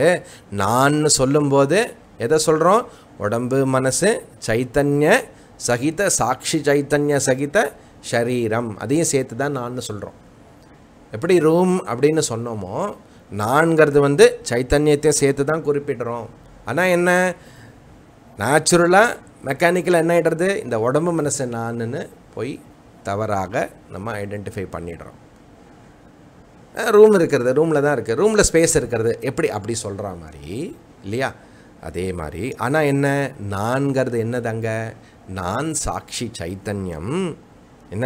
நான் சொல்லும்போது எதை சொல்கிறோம் உடம்பு மனசு சைத்தன்ய சகித சாட்சி சைத்தன்ய சகித ஷரீரம் அதையும் சேர்த்து தான் நான் சொல்கிறோம் எப்படி ரூம் அப்படின்னு சொன்னோமோ நான்கிறது வந்து சைத்தன்யத்தையும் சேர்த்து தான் குறிப்பிடுறோம் ஆனால் என்ன நேச்சுரலாக மெக்கானிக்கலாக என்ன ஆகிடுறது இந்த உடம்பு மனசு நான்னு போய் தவறாக நம்ம ஐடென்டிஃபை பண்ணிடுறோம் ரூம் இருக்கிறது ரூமில் தான் இருக்குது ரூமில் ஸ்பேஸ் இருக்கிறது எப்படி அப்படி சொல்கிற மாதிரி இல்லையா அதே மாதிரி ஆனால் என்ன நான்கிறது என்னதாங்க நான் சாட்சி சைத்தன்யம் என்ன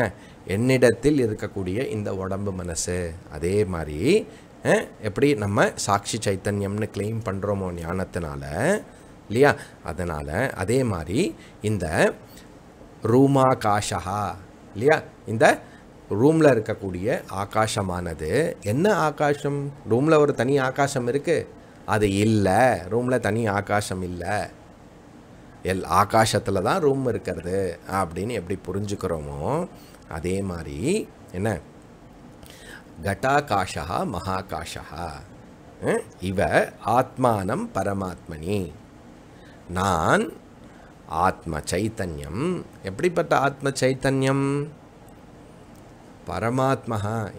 என்னிடத்தில் இருக்கக்கூடிய இந்த உடம்பு மனசு அதே மாதிரி எப்படி நம்ம சாட்சி சைத்தன்யம்னு கிளைம் பண்ணுறோமோ ஞானத்தினால இல்லையா அதனால் அதே மாதிரி இந்த ரூமா இல்லையா இந்த ரூமில் இருக்கக்கூடிய ஆகாசமானது என்ன ஆகாசம் ரூமில் ஒரு தனி ஆகாசம் இருக்குது அது இல்லை ரூமில் தனி ஆகாசம் இல்லை எல் ஆகாசத்தில் தான் ரூம் இருக்கிறது அப்படின்னு எப்படி புரிஞ்சுக்கிறோமோ அதே மாதிரி என்ன கட்டாகாஷா மகாகாஷா இவ ஆத்மானம் பரமாத்மனி நான் ஆத்ம சைத்தன்யம் எப்படிப்பட்ட ஆத்ம சைத்தன்யம் பரமாத்மா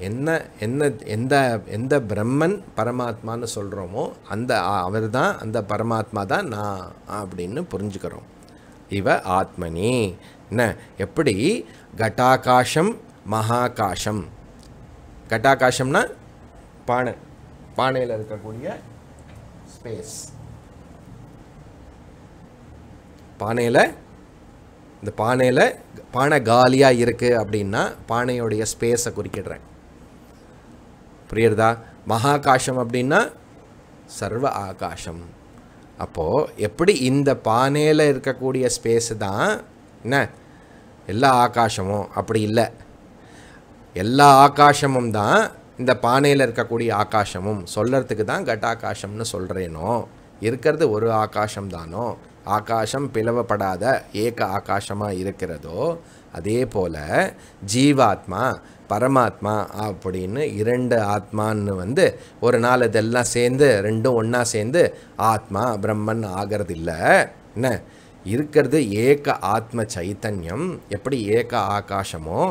என்ன என்ன எந்த எந்த பிரம்மன் பரமாத்மான்னு சொல்கிறோமோ அந்த அவர் தான் அந்த பரமாத்மா தான் நான் அப்படின்னு புரிஞ்சுக்கிறோம் இவ ஆத்மனி என்ன எப்படி கட்டாகாசம் மகாகாசம் கட்டாகாசம்னா பானை பானையில் இருக்கக்கூடிய ஸ்பேஸ் பானையில் இந்த பானையில் பானை காலியாக இருக்குது அப்படின்னா பானையோடைய ஸ்பேஸை குறிக்கிடுறேன் புரியுறதா மகாகாசம் அப்படின்னா சர்வ ஆகாசம் அப்போது எப்படி இந்த பானையில் இருக்கக்கூடிய ஸ்பேஸு தான் என்ன எல்லா ஆகாசமும் அப்படி இல்லை எல்லா ஆகாசமும் தான் இந்த பானையில் இருக்கக்கூடிய ஆகாசமும் சொல்கிறதுக்கு தான் கட்டாகாசம்னு சொல்கிறேனோ இருக்கிறது ஒரு ஆகாசம் தானோ ஆகாசம் பிளவப்படாத ஏக ஆகாசமாக இருக்கிறதோ அதே போல் ஜீவாத்மா பரமாத்மா அப்படின்னு இரண்டு ஆத்மான்னு வந்து ஒரு நாள் இதெல்லாம் சேர்ந்து ரெண்டும் ஒன்றா சேர்ந்து ஆத்மா பிரம்மன் ஆகிறது இல்லை என்ன இருக்கிறது ஏக ஆத்ம சைத்தன்யம் எப்படி ஏக ஆகாசமோ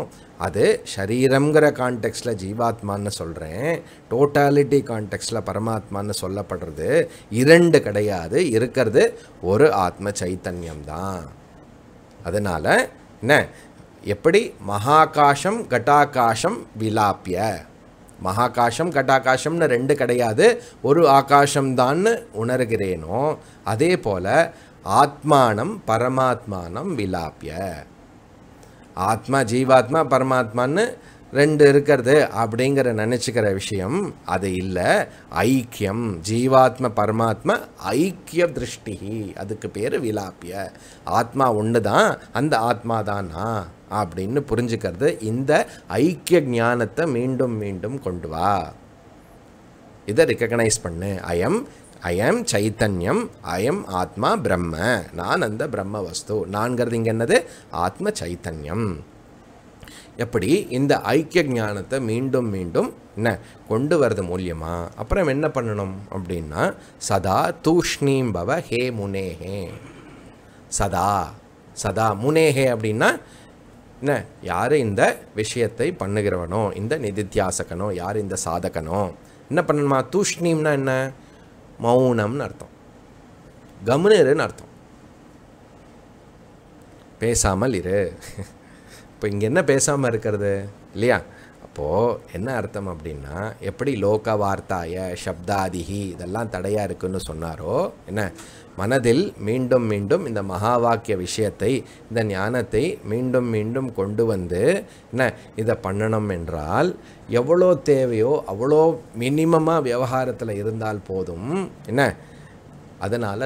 அது ஷரீரங்கிற கான்டெக்ஸ்டில் ஜீவாத்மான்னு சொல்கிறேன் டோட்டாலிட்டி கான்டெக்ஸ்டில் பரமாத்மான்னு சொல்லப்படுறது இரண்டு கிடையாது இருக்கிறது ஒரு ஆத்ம சைத்தன்யம் தான் அதனால் என்ன எப்படி மகாகாசம் கட்டாகாசம் விலாப்பிய மகாகாசம் கட்டாகாசம்னு ரெண்டு கிடையாது ஒரு ஆகாசம்தான்னு உணர்கிறேனோ அதே போல் ஆத்மானம் பரமாத்மானம் விலாப்பிய ஆத்மா ஜீவாத்மா பரமாத்மான்னு ரெண்டு இருக்கிறது அப்படிங்கிற நினச்சிக்கிற விஷயம் அது இல்லை ஐக்கியம் ஜீவாத்ம பரமாத்மா ஐக்கிய திருஷ்டி அதுக்கு பேர் விலாப்பிய ஆத்மா ஒன்று தான் அந்த ஆத்மா தானா அப்படின்னு புரிஞ்சுக்கிறது இந்த ஐக்கிய ஞானத்தை மீண்டும் மீண்டும் கொண்டு வா இதை ரெக்கக்னைஸ் பண்ணு ஐ எம் ஐஎம் சைத்தன்யம் எம் ஆத்மா பிரம்ம நான் அந்த பிரம்ம வஸ்து நான்கிறது இங்கே என்னது ஆத்ம சைத்தன்யம் எப்படி இந்த ஐக்கிய ஞானத்தை மீண்டும் மீண்டும் என்ன கொண்டு வரது மூலியமா அப்புறம் என்ன பண்ணணும் அப்படின்னா சதா தூஷ்ணீம் பவ ஹே முனேஹே சதா சதா முனேஹே அப்படின்னா என்ன யார் இந்த விஷயத்தை பண்ணுகிறவனோ இந்த நிதித்தியாசகனோ யார் இந்த சாதகனோ என்ன பண்ணணுமா தூஷ்ணீம்னா என்ன மௌனம்னு அர்த்தம் கம்னருன்னு அர்த்தம் பேசாமல் இரு இப்போ இங்கே என்ன பேசாமல் இருக்கிறது இல்லையா அப்போது என்ன அர்த்தம் அப்படின்னா எப்படி லோக வார்த்தாய சப்தாதிகி இதெல்லாம் தடையாக இருக்குன்னு சொன்னாரோ என்ன மனதில் மீண்டும் மீண்டும் இந்த மகா வாக்கிய விஷயத்தை இந்த ஞானத்தை மீண்டும் மீண்டும் கொண்டு வந்து என்ன இதை பண்ணணும் என்றால் எவ்வளோ தேவையோ அவ்வளோ மினிமமாக விவகாரத்தில் இருந்தால் போதும் என்ன அதனால்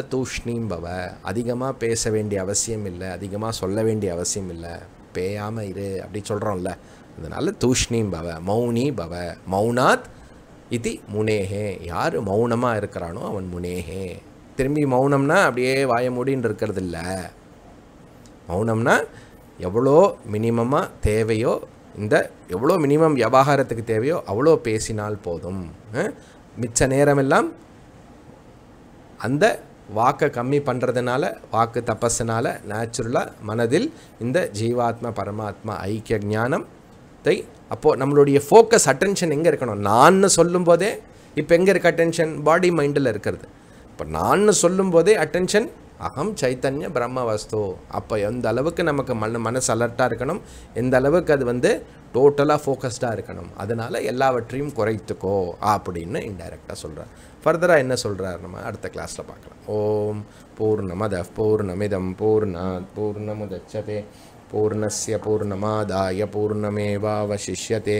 பவ அதிகமாக பேச வேண்டிய அவசியம் இல்லை அதிகமாக சொல்ல வேண்டிய அவசியம் இல்லை பேயாமல் இரு அப்படி சொல்கிறோம்ல அதனால் பவ மௌனி பவ மௌனாத் இது முனேகே யார் மௌனமாக இருக்கிறானோ அவன் முனேகே திரும்பி மௌனம்னா அப்படியே வாய மூடின்னு இருக்கிறது இல்லை மௌனம்னா எவ்வளோ மினிமமாக தேவையோ இந்த எவ்வளோ மினிமம் வியாபாரத்துக்கு தேவையோ அவ்வளோ பேசினால் போதும் மிச்ச நேரமெல்லாம் அந்த வாக்கை கம்மி பண்ணுறதுனால வாக்கு தபஸினால் நேச்சுரலாக மனதில் இந்த ஜீவாத்மா பரமாத்மா ஐக்கிய ஜானத்தை அப்போது நம்மளுடைய ஃபோக்கஸ் அட்டென்ஷன் எங்கே இருக்கணும் நான் சொல்லும் போதே இப்போ எங்கே இருக்க அட்டென்ஷன் பாடி மைண்டில் இருக்கிறது இப்போ நான் சொல்லும் போதே அட்டென்ஷன் அகம் சைத்தன்ய பிரம்ம வஸ்து அப்போ எந்த அளவுக்கு நமக்கு மன மனசு அலர்ட்டாக இருக்கணும் எந்த அளவுக்கு அது வந்து டோட்டலாக ஃபோக்கஸ்டாக இருக்கணும் அதனால் எல்லாவற்றையும் குறைத்துக்கோ அப்படின்னு இன்டைரக்டாக சொல்கிறார் ஃபர்தராக என்ன சொல்கிறார் நம்ம அடுத்த கிளாஸில் பார்க்கலாம் ஓம் பூர்ணமத பூர்ணமிதம் பூர்ணா பூர்ணமுதச்சதே பூர்ணஸ்ய பூர்ணமாதாய பூர்ணமேவாவசிஷ்யதே